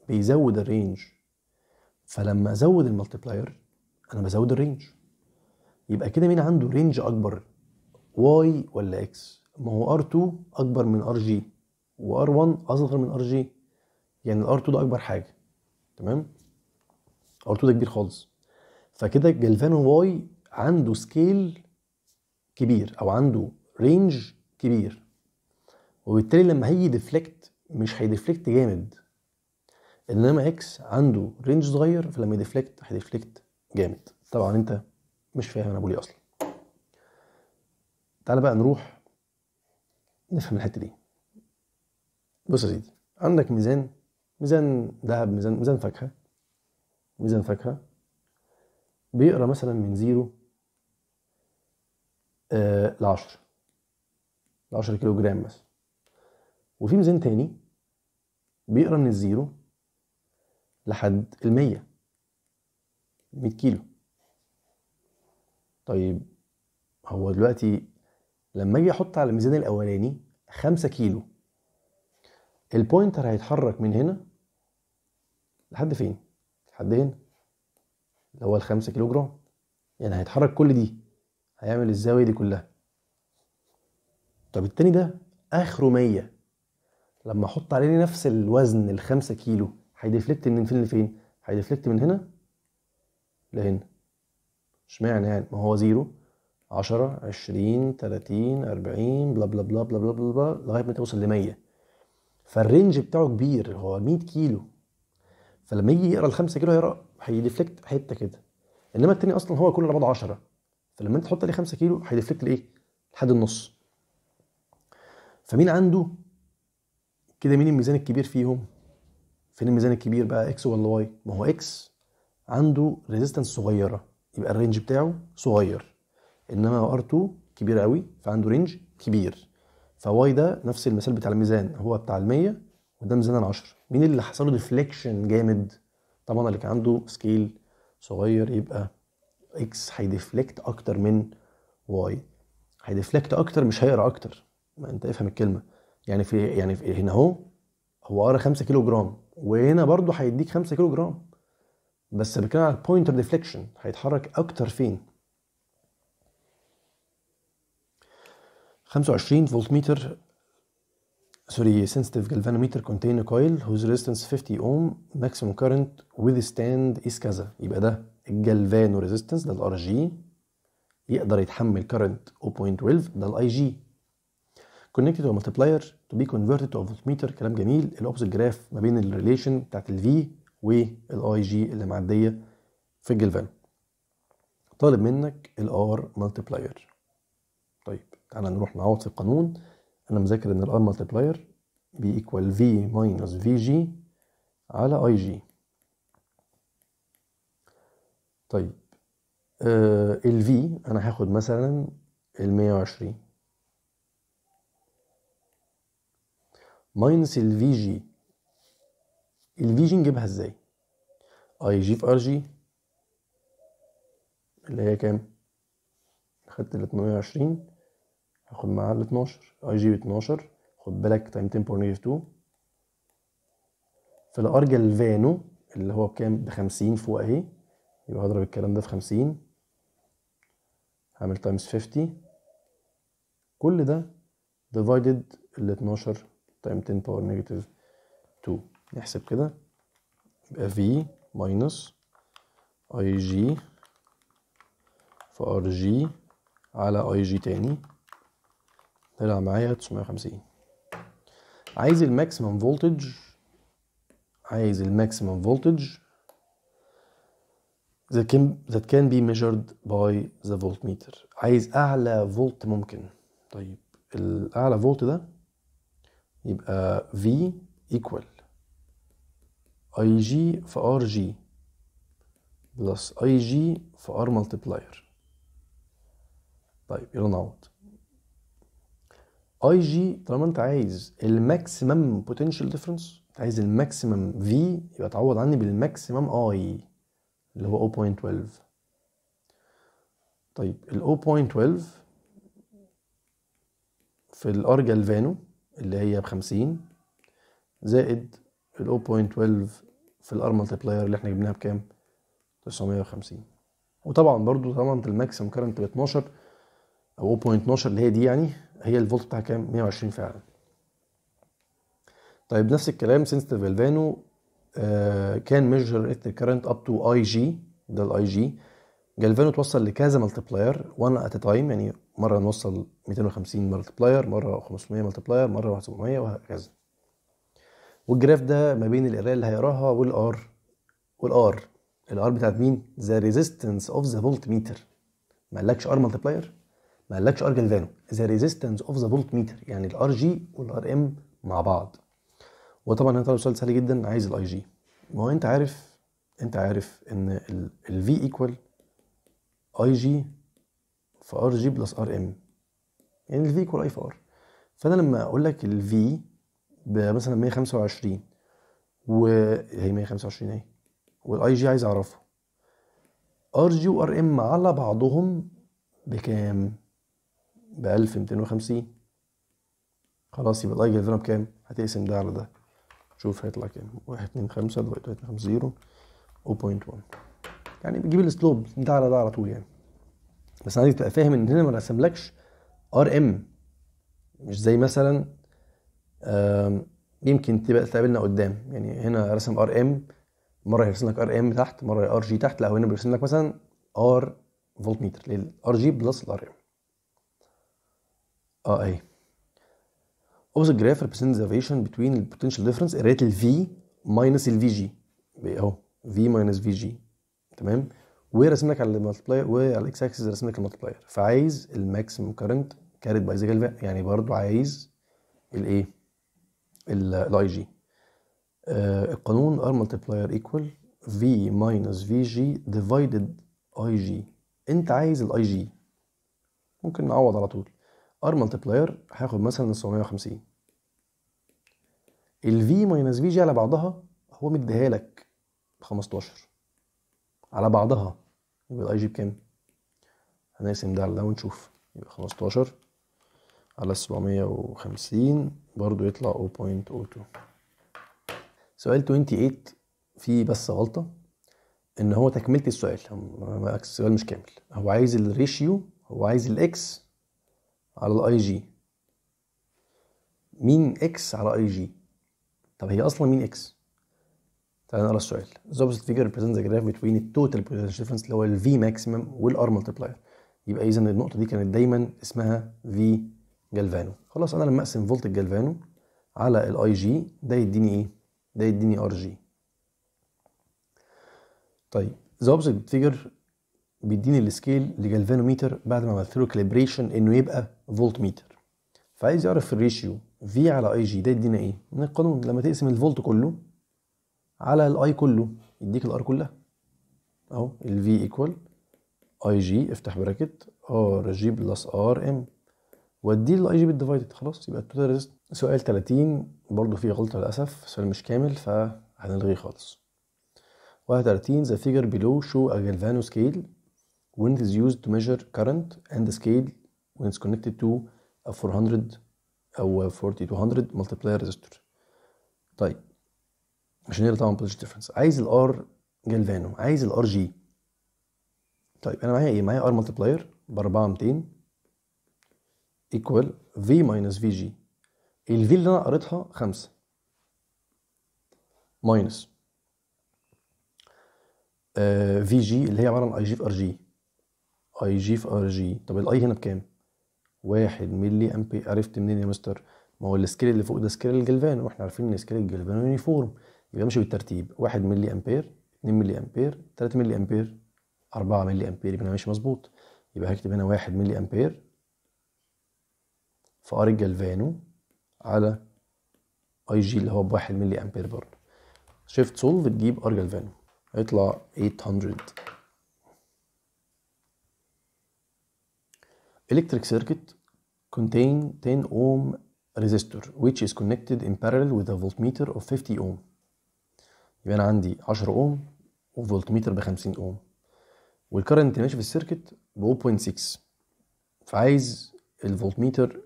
بيزود الرينج فلما ازود بلاير انا بزود الرينج يبقى كده مين عنده رينج اكبر واي ولا اكس ما هو ار2 اكبر من ار جي وار1 اصغر من ار جي يعني الار2 ده اكبر حاجه تمام ار2 ده كبير خالص فكده جلفانو واي عنده سكيل كبير او عنده رينج كبير وبالتالي لما هيجي ديفلكت مش هيديفلكت جامد انما اكس عنده رينج صغير فلما يديفلكت هيديفلكت جامد طبعا انت مش فاهم انا بقول ايه اصلا تعالى بقى نروح نفهم الحته دي بص يا سيدي عندك ميزان ميزان ذهب ميزان ميزان فاكهه ميزان فاكهه بيقرا مثلا من زيرو ل 10 آه، ل 10 كيلو جرام مثلا وفي ميزان تاني بيقرا من الزيرو لحد ال 100 100 كيلو طيب هو دلوقتي لما اجي احط على الميزان الاولاني 5 كيلو البوينتر هيتحرك من هنا لحد فين؟ لحد هنا اللي هو الخمسة كيلو جرام يعني هيتحرك كل دي هيعمل الزاوية دي كلها طب التاني ده اخره مية لما احط عليه نفس الوزن الخمسة كيلو هيدفلكت من فين لفين هيدفلكت من هنا لهنا اشمعنى يعني ما هو زيرو عشرة عشرين تلاتين أربعين بلا بلا بلا بلا بلا بلا, بلا لغاية ما توصل لمية فالرينج بتاعه كبير هو مية كيلو فلما يجي يقرا الخمسة كيلو هيقرا هيديفلكت حته كده انما التاني اصلا هو كل رماد 10 فلما انت تحط عليه 5 كيلو هيديفلكت لايه؟ لحد النص فمين عنده كده مين الميزان الكبير فيهم؟ فين الميزان الكبير بقى اكس ولا واي؟ ما هو اكس عنده ريزيستنس صغيره يبقى الرينج بتاعه صغير انما ار2 كبير قوي فعنده رينج كبير فواي ده نفس المثال بتاع الميزان هو بتاع ال 100 وده ميزان ال 10 مين اللي حصل له ديفليكشن جامد؟ طبعا اللي كان عنده سكيل صغير يبقى اكس هيديفلكت اكتر من واي هيديفلكت اكتر مش هيقرا اكتر ما انت افهم الكلمه يعني في يعني في هنا اهو هو قرا 5 كيلو جرام وهنا برضه هيديك 5 كيلو جرام بس بتكلم على البوينتر ديفليكشن هيتحرك اكتر فين 25 فولت متر سوري sensitive galvanometer container coil whose resistance 50 ohm maximum current withstand is كذا يبقى ده الجلفانو resistance ده الار جي يقدر يتحمل current 0.12 ده الاي جي connected to a multiplier to be converted to a voltmeter كلام جميل الاوبزيت جراف ما بين الريليشن بتاعت الفي والاي جي اللي معديه في الجلفانو طالب منك الار مالتيبلاير طيب تعالى نروح نعوض في القانون انا مذاكر ان الار مالتبلاير بي ايكوال في ماينس في جي على اي جي طيب آه الفي انا هاخد مثلا ال 120 ماينس الفي جي الفي جي نجيبها ازاي اي جي في ار جي اللي هي كام خدت ال 220 هاخد معاه ال 12 اي آه، جي ب 12 خد بالك تايم 10 بور نيجاتيف 2 فلارجل فانو اللي هو بكام ب 50 فوق اهي يبقى هضرب الكلام ده في 50 هعمل تايمز 50 كل ده ديفايدد ال 12 تايم 10 باور نيجاتيف 2 نحسب كده يبقى في ماينس اي جي في ار جي على اي جي تاني طلع معايا 950 عايز الماكسيمم فولتج عايز الماكسيمم فولتج كان can, كان بي ميجرد باي ذا فولت ميتر عايز اعلى فولت ممكن طيب الاعلى فولت ده يبقى في ايكوال اي جي في ار جي بلس اي جي في ار ملتبلاير طيب يلا نعوض اي جي طالما انت عايز الماكسيمم بوتنشال ديفرنس عايز الماكسيمم في يبقى تعوض عني بالماكسيمم اي اللي هو 0.12 طيب ال 0.12 في الار جالفانو اللي هي ب 50 زائد ال 0.12 في الار ملتبلاير اللي احنا جبناها بكام 950 وطبعا برضو طبعا الماكسيمم كارنت ب 12 او 0.12 اللي هي دي يعني هي الفولت بتاعها كام 120 فعلا طيب نفس الكلام سنسيتيف الفانو آه، كان ميجر كارنت اب تو اي جي ده الاي جي جالفانو توصل لكذا ملتبلاير وان ات تايم يعني مره نوصل 250 ملتبلاير مره 500 ملتبلاير مره 1700 وهكذا والجراف ده ما بين القرايه اللي هيقراها والار والار الار بتاعت مين ذا ريزيستنس اوف ذا فولت ميتر ما قالكش ار ملتبلاير ما قالكش ار جالفانو ذا ريزيستنس اوف ذا فولت ميتر يعني الار جي والار ام مع بعض وطبعا هنا طلب سؤال سهل جدا عايز الاي جي ما هو انت عارف انت عارف ان الفي ايكوال اي جي في ار جي بلس ار ام يعني الفي ايكوال اي في ار فانا لما اقول لك الفي مثلا 125 وهي 125 اهي والاي جي عايز اعرفه ار جي وار ام على بعضهم بكام؟ ب 1250 خلاص يبقى الاي فاليو بكام؟ هتقسم ده على ده شوف هيطلع كام 1 2 5 دلوقتي 2 5 0 0.1 يعني بتجيب السلوب ده على ده على طول يعني بس عايزك تبقى فاهم ان هنا ما رسملكش ار ام مش زي مثلا يمكن تبقى تقابلنا قدام يعني هنا رسم ار ام مره هيرسم لك ار ام تحت مره ار جي تحت لا هو هنا بيرسم لك مثلا ار فولت متر ار جي بلس الار ام RA. آه، Opposite graph represents the variation between the potential difference قرايه oh, ال V ماينس ال جي اهو في ماينس في جي تمام وراسم لك على المالتبلاير وعلى الاكس اكسس راسم لك المالتبلاير فعايز الماكسيمم كارنت كارت باي زيجل يعني برضو عايز الايه الاي جي آه القانون ار مالتبلاير ايكوال في ماينس في جي ديفايدد اي جي انت عايز الاي جي ممكن نعوض على طول ار ملتبلاير هاخد مثلا 750 ال في ماينس في جي على بعضها هو مديها لك ب 15 على بعضها يبقى الاي جي بكام؟ هنقسم ده على ده ونشوف يبقى 15 على 750 برضو يطلع 0.02 سؤال 28 فيه بس غلطة ان هو تكملة السؤال السؤال مش كامل هو عايز الريشيو هو عايز الاكس على الاي جي مين اكس على اي جي طب هي اصلا مين اكس تعالى نقرا السؤال the opposite figure represents the graph between the total potential difference اللي هو ال V maximum وال R multiplier يبقى اذا النقطه دي كانت دايما اسمها V جالفانو خلاص انا لما اقسم فولت الجالفانو على الاي جي ده يديني ايه ده يديني ار جي طيب the opposite figure بيديني السكيل لجالفانوميتر بعد ما عملت له كاليبريشن انه يبقى فولت ميتر فعايز يعرف الريشيو في على اي جي ده يدينا ايه من القانون لما تقسم الفولت كله على الاي كله يديك الار كلها اهو الفي ايكوال اي جي افتح براكت ار جي بلس ار ام واديه للاي جي بالديفايدد خلاص يبقى التوتال ريزست سؤال 30 برضه فيه غلطه للاسف سؤال مش كامل فهنلغيه خالص 31 the figure below show a Galvano scale when it is used to measure current and the scale when it's connected to a 400 أو 4200 multiplier resistor طيب عشان نقدر طبعا بوزيشن ديفرنس عايز الار جلفانو عايز الار جي طيب انا معايا ايه معايا ار multiplier ب 4200 ايكوال في ماينس في جي الفي اللي انا قريتها 5 ماينس في جي اللي هي عباره عن اي جي في ار جي اي جي في ار جي طب الاي هنا بكام واحد ملي امبي عرفت منين يا مستر ما هو السكيل اللي فوق ده سكيل الجلفان واحنا عارفين ان سكيل الجلفان يونيفورم يبقى ماشي بالترتيب 1 ملي امبير 2 ملي امبير 3 ملي امبير 4 ملي امبير يبقى انا ماشي مظبوط يبقى هكتب هنا 1 ملي امبير في ار الجلفانو على اي جي اللي هو ب 1 ملي امبير برضه شيفت سولف تجيب ار جلفانو هيطلع 800 electric circuit contain 10 ohm resistor which is connected in parallel with a voltmeter of 50 ohm يبقى انا عندي 10 اوم وفولتميتر ب 50 اوم والكرنت اللي ماشي في السيركت ب 0.6 فعايز الفولتميتر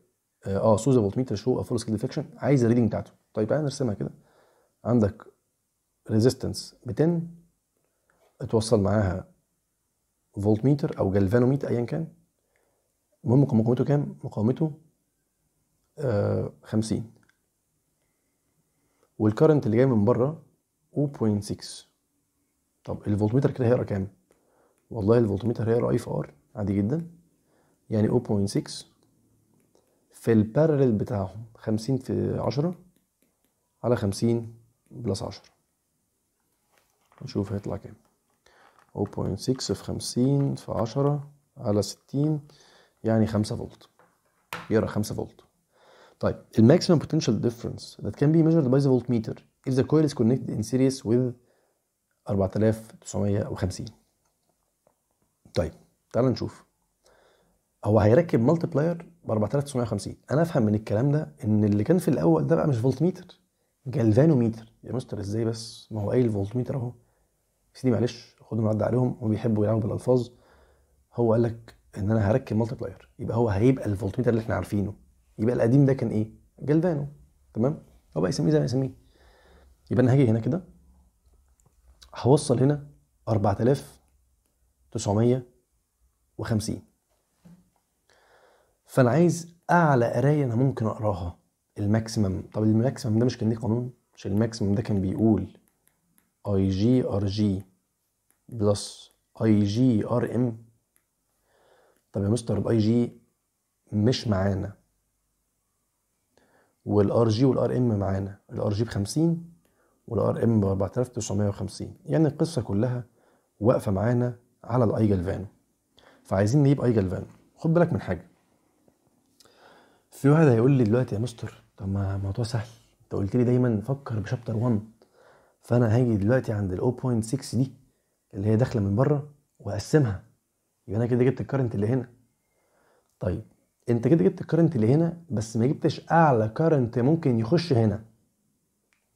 آه،, اه سوزا فولتميتر شو فول سكيل ديفكشن عايز الريدنج بتاعته طيب انا نرسمها كده عندك ريزيستنس ب 10 اتوصل معاها فولتميتر او جلفانوميتر ايا كان المهم مقاومته كام؟ مقاومته آه 50 والكرنت اللي جاي من بره 0.6 طب الفولتميتر كده هيقرا كام؟ والله الفولتميتر هيقرا اي في ار عادي جدا يعني 0.6 في البارلل بتاعهم 50 في 10 على 50 بلس 10 نشوف هيطلع كام 0.6 في 50 في 10 على 60 يعني 5 فولت يقرا 5 فولت طيب الماكسيمم potential difference that can be measured by the voltmeter if the coil is connected in series with 4950 طيب تعال نشوف هو هيركب بلاير ب 4950 انا افهم من الكلام ده ان اللي كان في الاول ده بقى مش فولتميتر جالفانوميتر يا مستر ازاي بس ما هو قايل فولتميتر اهو سيدي معلش خدهم عدى عليهم هم بيحبوا يلعبوا بالالفاظ هو قال لك ان انا هركب مالتي بلاير يبقى هو هيبقى الفولتميتر اللي احنا عارفينه يبقى القديم ده كان ايه؟ جلفانو تمام؟ هو بقى يسميه زي ما يسميه يبقى انا هاجي هنا كده هوصل هنا 4950 فانا عايز اعلى قرايه انا ممكن اقراها الماكسيمم طب الماكسيمم ده مش كان ليه قانون؟ مش الماكسيمم ده كان بيقول اي جي ار جي بلس اي جي ار ام طب يا مستر الاي جي مش معانا والار جي والار ام معانا الار جي ب 50 والار ام ب 4950 يعني القصه كلها واقفه معانا على الاي جالفانو فعايزين نجيب اي جالفانو خد بالك من حاجه في واحد هيقول لي دلوقتي يا مستر طب ما الموضوع سهل انت قلت لي دايما فكر بشابتر 1 فانا هاجي دلوقتي عند بوينت 0.6 دي اللي هي داخله من بره واقسمها يبقى انا كده جبت الكرنت اللي هنا طيب انت كده جبت الكرنت اللي هنا بس ما جبتش اعلى كرنت ممكن يخش هنا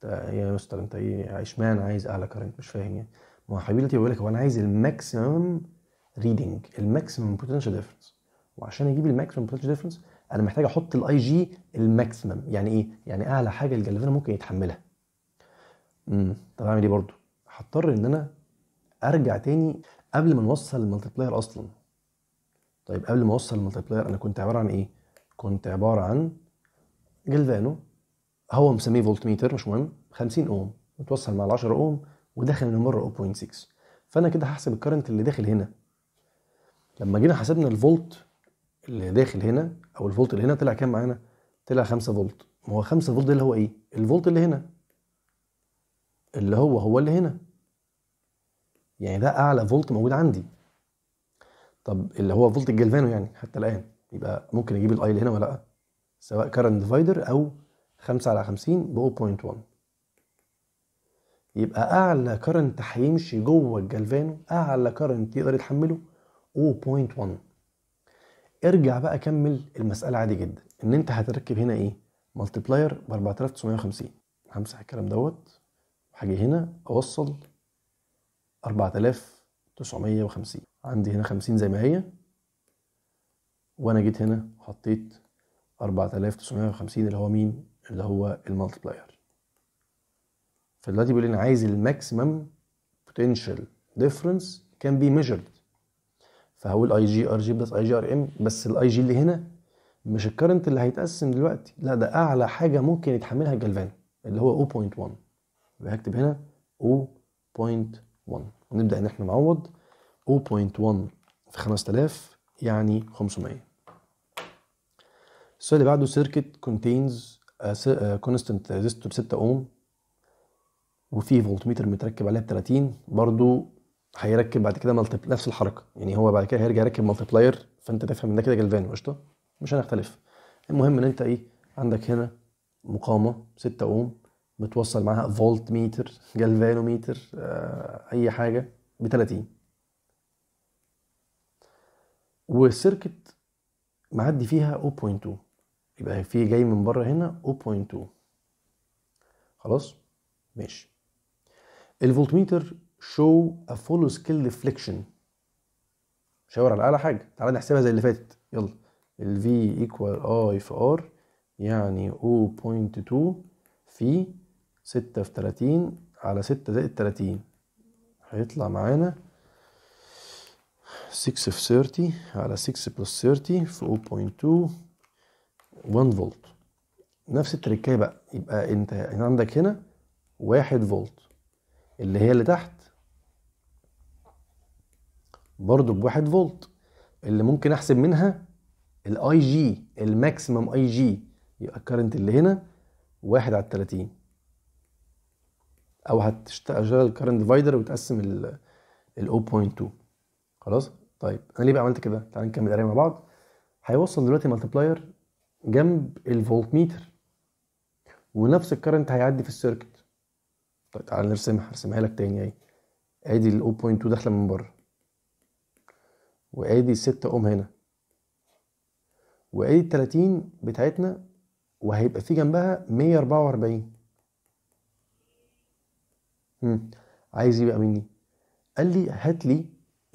يا مستر انت ايه اشمعنى إيه؟ عايز اعلى كرنت مش فاهم يعني ما هو حبيبي بيقول لك هو انا عايز الماكسيمم ريدنج الماكسيمم بوتنشال ديفرنس وعشان اجيب الماكسيمم بوتنشال ديفرنس انا محتاج احط الاي جي الماكسيمم يعني ايه يعني اعلى حاجه الجلافينا ممكن يتحملها امم طب اعمل ايه برضو هضطر ان انا ارجع تاني قبل ما نوصل الملتي بلاير اصلا طيب قبل ما اوصل الملتي بلاير انا كنت عباره عن ايه كنت عباره عن جلفانو هو مسميه فولت ميتر مش مهم 50 اوم متوصل مع ال 10 اوم وداخل الممر 0.6 فانا كده هحسب الكرنت اللي داخل هنا لما جينا حسبنا الفولت اللي داخل هنا او الفولت اللي هنا طلع كام معانا طلع 5 فولت ما هو 5 فولت ده اللي هو ايه الفولت اللي هنا اللي هو هو اللي هنا يعني ده اعلى فولت موجود عندي طب اللي هو فولت الجلفانو يعني حتى الان يبقى ممكن اجيب اللي هنا ولا لا سواء كارنت ديفايدر او 5 على 50 ب 0.1 يبقى اعلى كارنت هيمشي جوه الجلفانو اعلى كارنت يقدر يتحمله 0.1 ارجع بقى كمل المساله عادي جدا ان انت هتركب هنا ايه بلاير ب 4950 همسح الكلام دوت هاجي هنا اوصل 4950 عندي هنا 50 زي ما هي وانا جيت هنا وحطيت 4950 اللي هو مين اللي هو بلاير فدلوقتي بيقول انا عايز الماكسيمم بوتنشال ديفرنس كان بي ميجرد فهقول اي جي ار جي بلس اي جي ار ام بس الاي جي اللي هنا مش الكرنت اللي هيتقسم دلوقتي لا ده اعلى حاجه ممكن يتحملها الجلفان اللي هو 0.1 يبقى هكتب هنا 0.1 ونبدأ إن إحنا نعوض 0.1 في 5000 يعني 500 السؤال اللي بعده سيركت كونتينز كونستنت ريزيستور 6 اوم وفي فولتميتر متركب عليها ب 30 برضه هيركب بعد كده ملتب نفس الحركه يعني هو بعد كده هيرجع يركب بلاير فانت تفهم ان ده كده جلفان قشطه مش هنختلف المهم ان انت ايه عندك هنا مقاومه 6 اوم متوصل معاها فولت ميتر جلفانوميتر آه، اي حاجه ب 30 والسيركت معدي فيها 0.2 يبقى في جاي من بره هنا 0.2 خلاص ماشي الفولت ميتر شو ا فول سكيل ريفليكشن شاور على اعلى حاجه تعالى نحسبها زي اللي فاتت يلا ال V ايكوال اي في ار يعني 0.2 في ستة في تلاتين على ستة زائد تلاتين هيطلع معانا سكس في ثيرتي على سكس بلس ثيرتي في أو بوينت تو فولت نفس التركية بقى يبقى انت عندك هنا واحد فولت اللي هي اللي تحت برضو بواحد فولت اللي ممكن احسب منها الاي جي الماكسيمم اي جي يبقى الكرنت اللي هنا واحد على التلاتين او هتشتغل الكرنت ديفايدر وتقسم ال 0.2 خلاص طيب انا ليه بقى عملت كده تعال نكمل قرايه مع بعض هيوصل دلوقتي ملتبلاير جنب الفولت ميتر ونفس الكرنت هيعدي في السيركت طيب تعال نرسمها هرسمها لك تاني اهي ادي ال 0.2 داخله من بره وادي 6 اوم هنا وادي 30 بتاعتنا وهيبقى في جنبها 144 عايز ايه بقى مني قال لي هات لي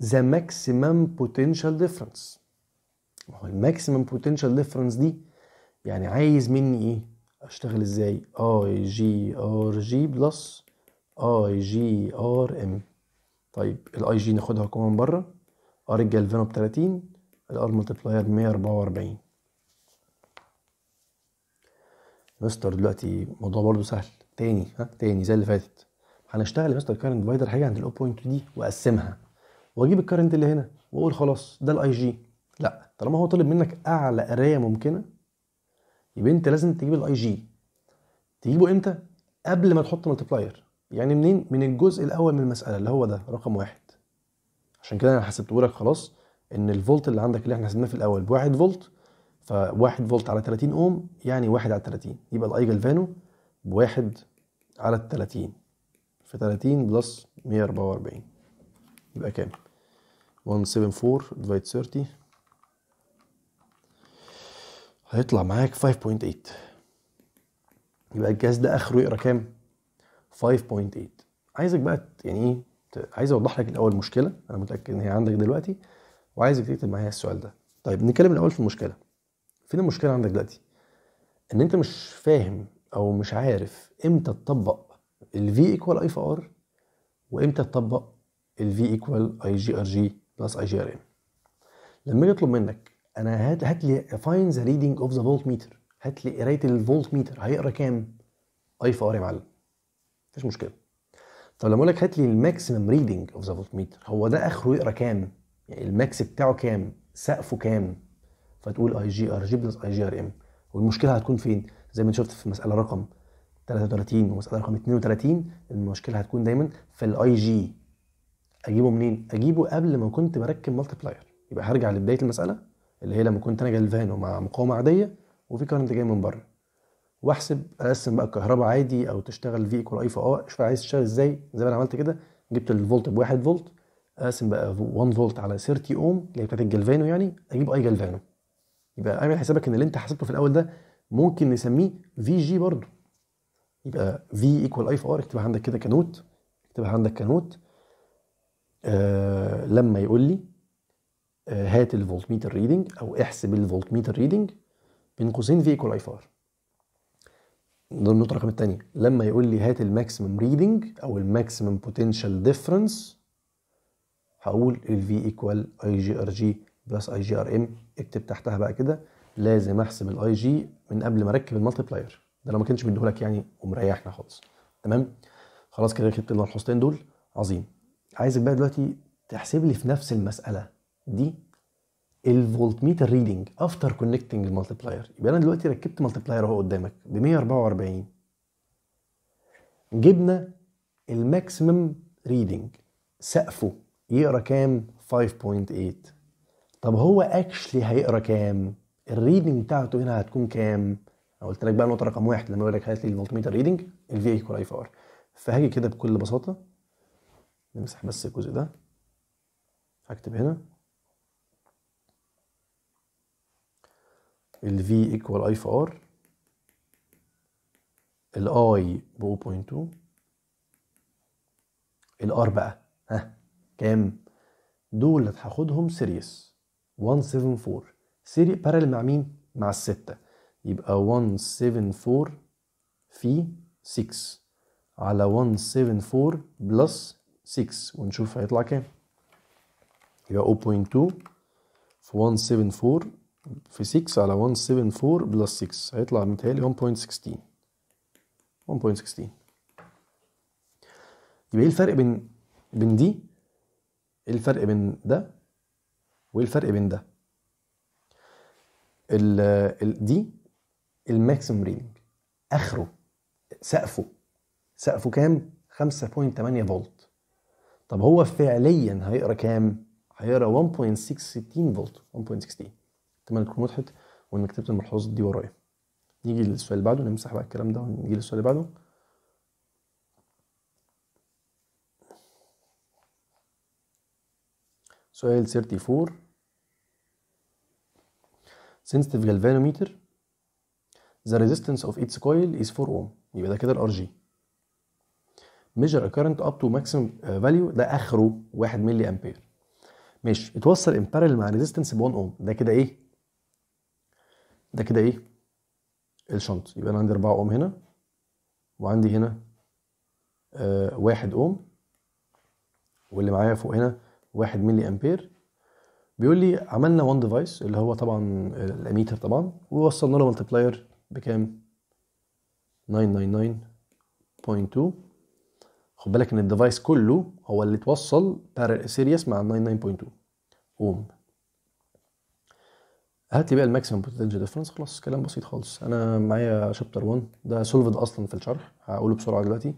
ذا ماكسيمم بوتنشال ديفرنس ما هو الماكسيمم بوتنشال ديفرنس دي يعني عايز مني ايه اشتغل ازاي اي جي ار جي بلس اي جي ار ام طيب الاي جي ناخدها كمان بره ار الجالفانو ب 30 الار ملتبلاير 144 مستر دلوقتي الموضوع برضه سهل تاني ها تاني زي اللي فاتت هنشتغل يا مستر كارنت ديفايدر هاجي عند الاوب بوينت دي واقسمها واجيب الكارنت اللي هنا واقول خلاص ده الاي جي لا طالما هو طالب منك اعلى قرايه ممكنه يبقى انت لازم تجيب الاي جي تجيبه امتى قبل ما تحط ملتبلاير يعني منين من الجزء الاول من المساله اللي هو ده رقم واحد عشان كده انا حسبته لك خلاص ان الفولت اللي عندك اللي احنا حسبناه في الاول بواحد فولت ف1 فولت على 30 اوم يعني واحد على 30 يبقى الاي جلفانو بواحد على 30 في 30 بلس 144 يبقى كام 174 ديفايد 30 هيطلع معاك 5.8 يبقى الجهاز ده اخره يقرا كام 5.8 عايزك بقى يعني ايه عايز اوضح لك الاول مشكله انا متاكد ان هي عندك دلوقتي وعايزك تكتب معايا السؤال ده طيب نتكلم الاول في المشكله فين المشكله عندك دلوقتي ان انت مش فاهم او مش عارف امتى تطبق الفي ايكوال اي في ار وامتى تطبق الفي ايكوال اي جي ار جي بلس اي جي ار ام لما اجي اطلب منك انا هات هات لي فاين ذا ريدنج اوف ذا فولت ميتر هات لي قرايه الفولت ميتر هيقرا كام اي في ار يا معلم مفيش مشكله طب لما اقول لك هات لي الماكسيمم ريدنج اوف ذا فولت ميتر هو ده اخره يقرا كام يعني الماكس بتاعه كام سقفه كام فتقول اي جي ار جي بلس اي جي ار ام والمشكله هتكون فين زي ما انت شفت في المساله رقم 33 ومساله رقم 32 المشكله هتكون دايما في الاي جي اجيبه منين اجيبه قبل ما كنت بركب بلاير يبقى هرجع لبدايه المساله اللي هي لما كنت انا جلفانو مع مقاومه عاديه وفي كارنت جاي من بره واحسب اقسم بقى الكهرباء عادي او تشتغل في ايكوال اي في اه شوف عايز تشتغل ازاي زي ما انا عملت كده جبت الفولت ب 1 فولت اقسم بقى 1 فولت على 30 اوم اللي هي بتاعت الجلفانو يعني اجيب اي جلفانو يبقى اعمل حسابك ان اللي انت حسبته في الاول ده ممكن نسميه في جي برضه يبقى V ايكوال اي في ار اكتبها عندك كده كنوت اكتبها عندك كنوت آه لما يقول لي آه هات ميتر ريدنج او احسب الفولت ميتر ريدنج بين قوسين في ايكوال اي في ار ده النقطة الرقم الثانية لما يقول لي هات الماكسيمم ريدنج او الماكسيمم بوتنشال ديفرنس هقول ال V ايكوال اي جي ار جي بلس اي جي ار ام اكتب تحتها بقى كده لازم احسب الاي جي من قبل ما اركب بلاير ده لو ما كانش مديهولك يعني ومريحنا خالص تمام خلاص كده ركبت لنا الحصتين دول عظيم عايزك بقى دلوقتي تحسب لي في نفس المساله دي الفولت ميتر ريدنج افتر كونكتنج المالتيبلاير يبقى انا دلوقتي ركبت مالتيبلاير اهو قدامك ب 144 جبنا الماكسيمم ريدنج سقفه يقرا كام 5.8 طب هو اكشلي هيقرا كام الريدنج بتاعته هنا هتكون كام انا قلت لك بقى النقطه رقم واحد لما يقول لك هات لي الالتيميتر ريدنج الفي اي كور اي في فهاجي كده بكل بساطه نمسح بس الجزء ده هكتب هنا ال V equal I في R ال I ب 0.2 ال R بقى ها كام؟ دول هاخدهم سيريس 174 سيري بارل مع مين؟ مع الستة يبقى 174 في 6 على 174 بلس 6 ونشوف هيطلع كام يبقى 0.2 في 174 في 6 على 174 بلس 6 هيطلع متهيألي 1.16 1.16 يبقى ايه الفرق بين بين دي ايه الفرق بين ده وايه الفرق بين ده ال دي الماكسيموم ريدنج اخره سقفه سقفه كام 5.8 فولت طب هو فعليا هيقرا كام هيقرا 1.660 فولت 1.16 اتمنى تكون وضحت وانك كتبت الملحوظات دي ورايا نيجي للسؤال اللي بعده نمسح بقى الكلام ده ونيجي للسؤال اللي بعده سؤال 34 sensitive galvanometer The resistance of its coil is 4 ohm يبقى ده كده الار جي measure a current up to maximum uh, value ده اخره 1 ملي امبير ماشي اتوصل in parallel مع resistance ب 1 ohm ده كده ايه ده كده ايه الشنط يبقى انا عندي 4 ohm هنا وعندي هنا آه 1 واللي معايا فوق هنا 1 ملي امبير بيقول لي عملنا وان ديفايس اللي هو طبعا الاميتر طبعا ووصلنا له ملتبلاير بكام 999.2 خد بالك ان الديفايس كله هو اللي اتوصل بارل سيريس مع 99.2 اوم هات لي بقى الماكسيمم بوتنشال ديفرنس خلاص كلام بسيط خالص انا معايا شابتر 1 ده سولفد اصلا في الشرح هقوله بسرعه دلوقتي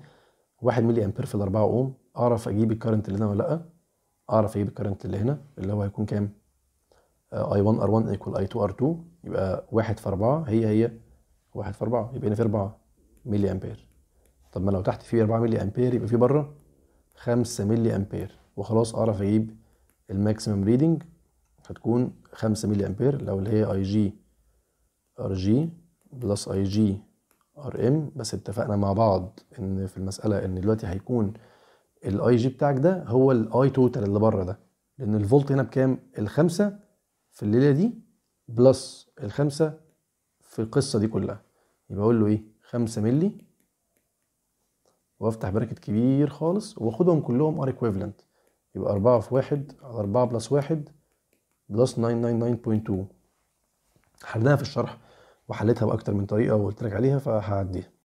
1 ملي امبير في ال 4 اوم اعرف اجيب الكرنت اللي هنا ولا لا اعرف اجيب الكرنت اللي هنا اللي هو هيكون كام اي 1 ار 1 ايكوال اي 2 ار 2 يبقى 1 في 4 هي هي واحد في أربعة يبقى هنا في أربعة ملي أمبير طب ما لو تحت في أربعة ملي أمبير يبقى في بره خمسة ملي أمبير وخلاص أعرف أجيب الماكسيمم ريدنج هتكون خمسة ملي أمبير لو اللي هي أي جي ار جي بلس أي جي ار ام بس اتفقنا مع بعض إن في المسألة إن دلوقتي هيكون الاي جي بتاعك ده هو الاي توتال اللي بره ده لأن الفولت هنا بكام؟ الخمسة في الليلة دي بلس الخمسة في القصة دي كلها يبقى اقول له ايه خمسة مللي وافتح براكت كبير خالص واخدهم كلهم ار ايكويفالنت يبقى أربعة في واحد على أربعة بلس واحد بلس 999.2 حلناها في الشرح وحليتها بأكتر من طريقة وقلت لك عليها فهعديها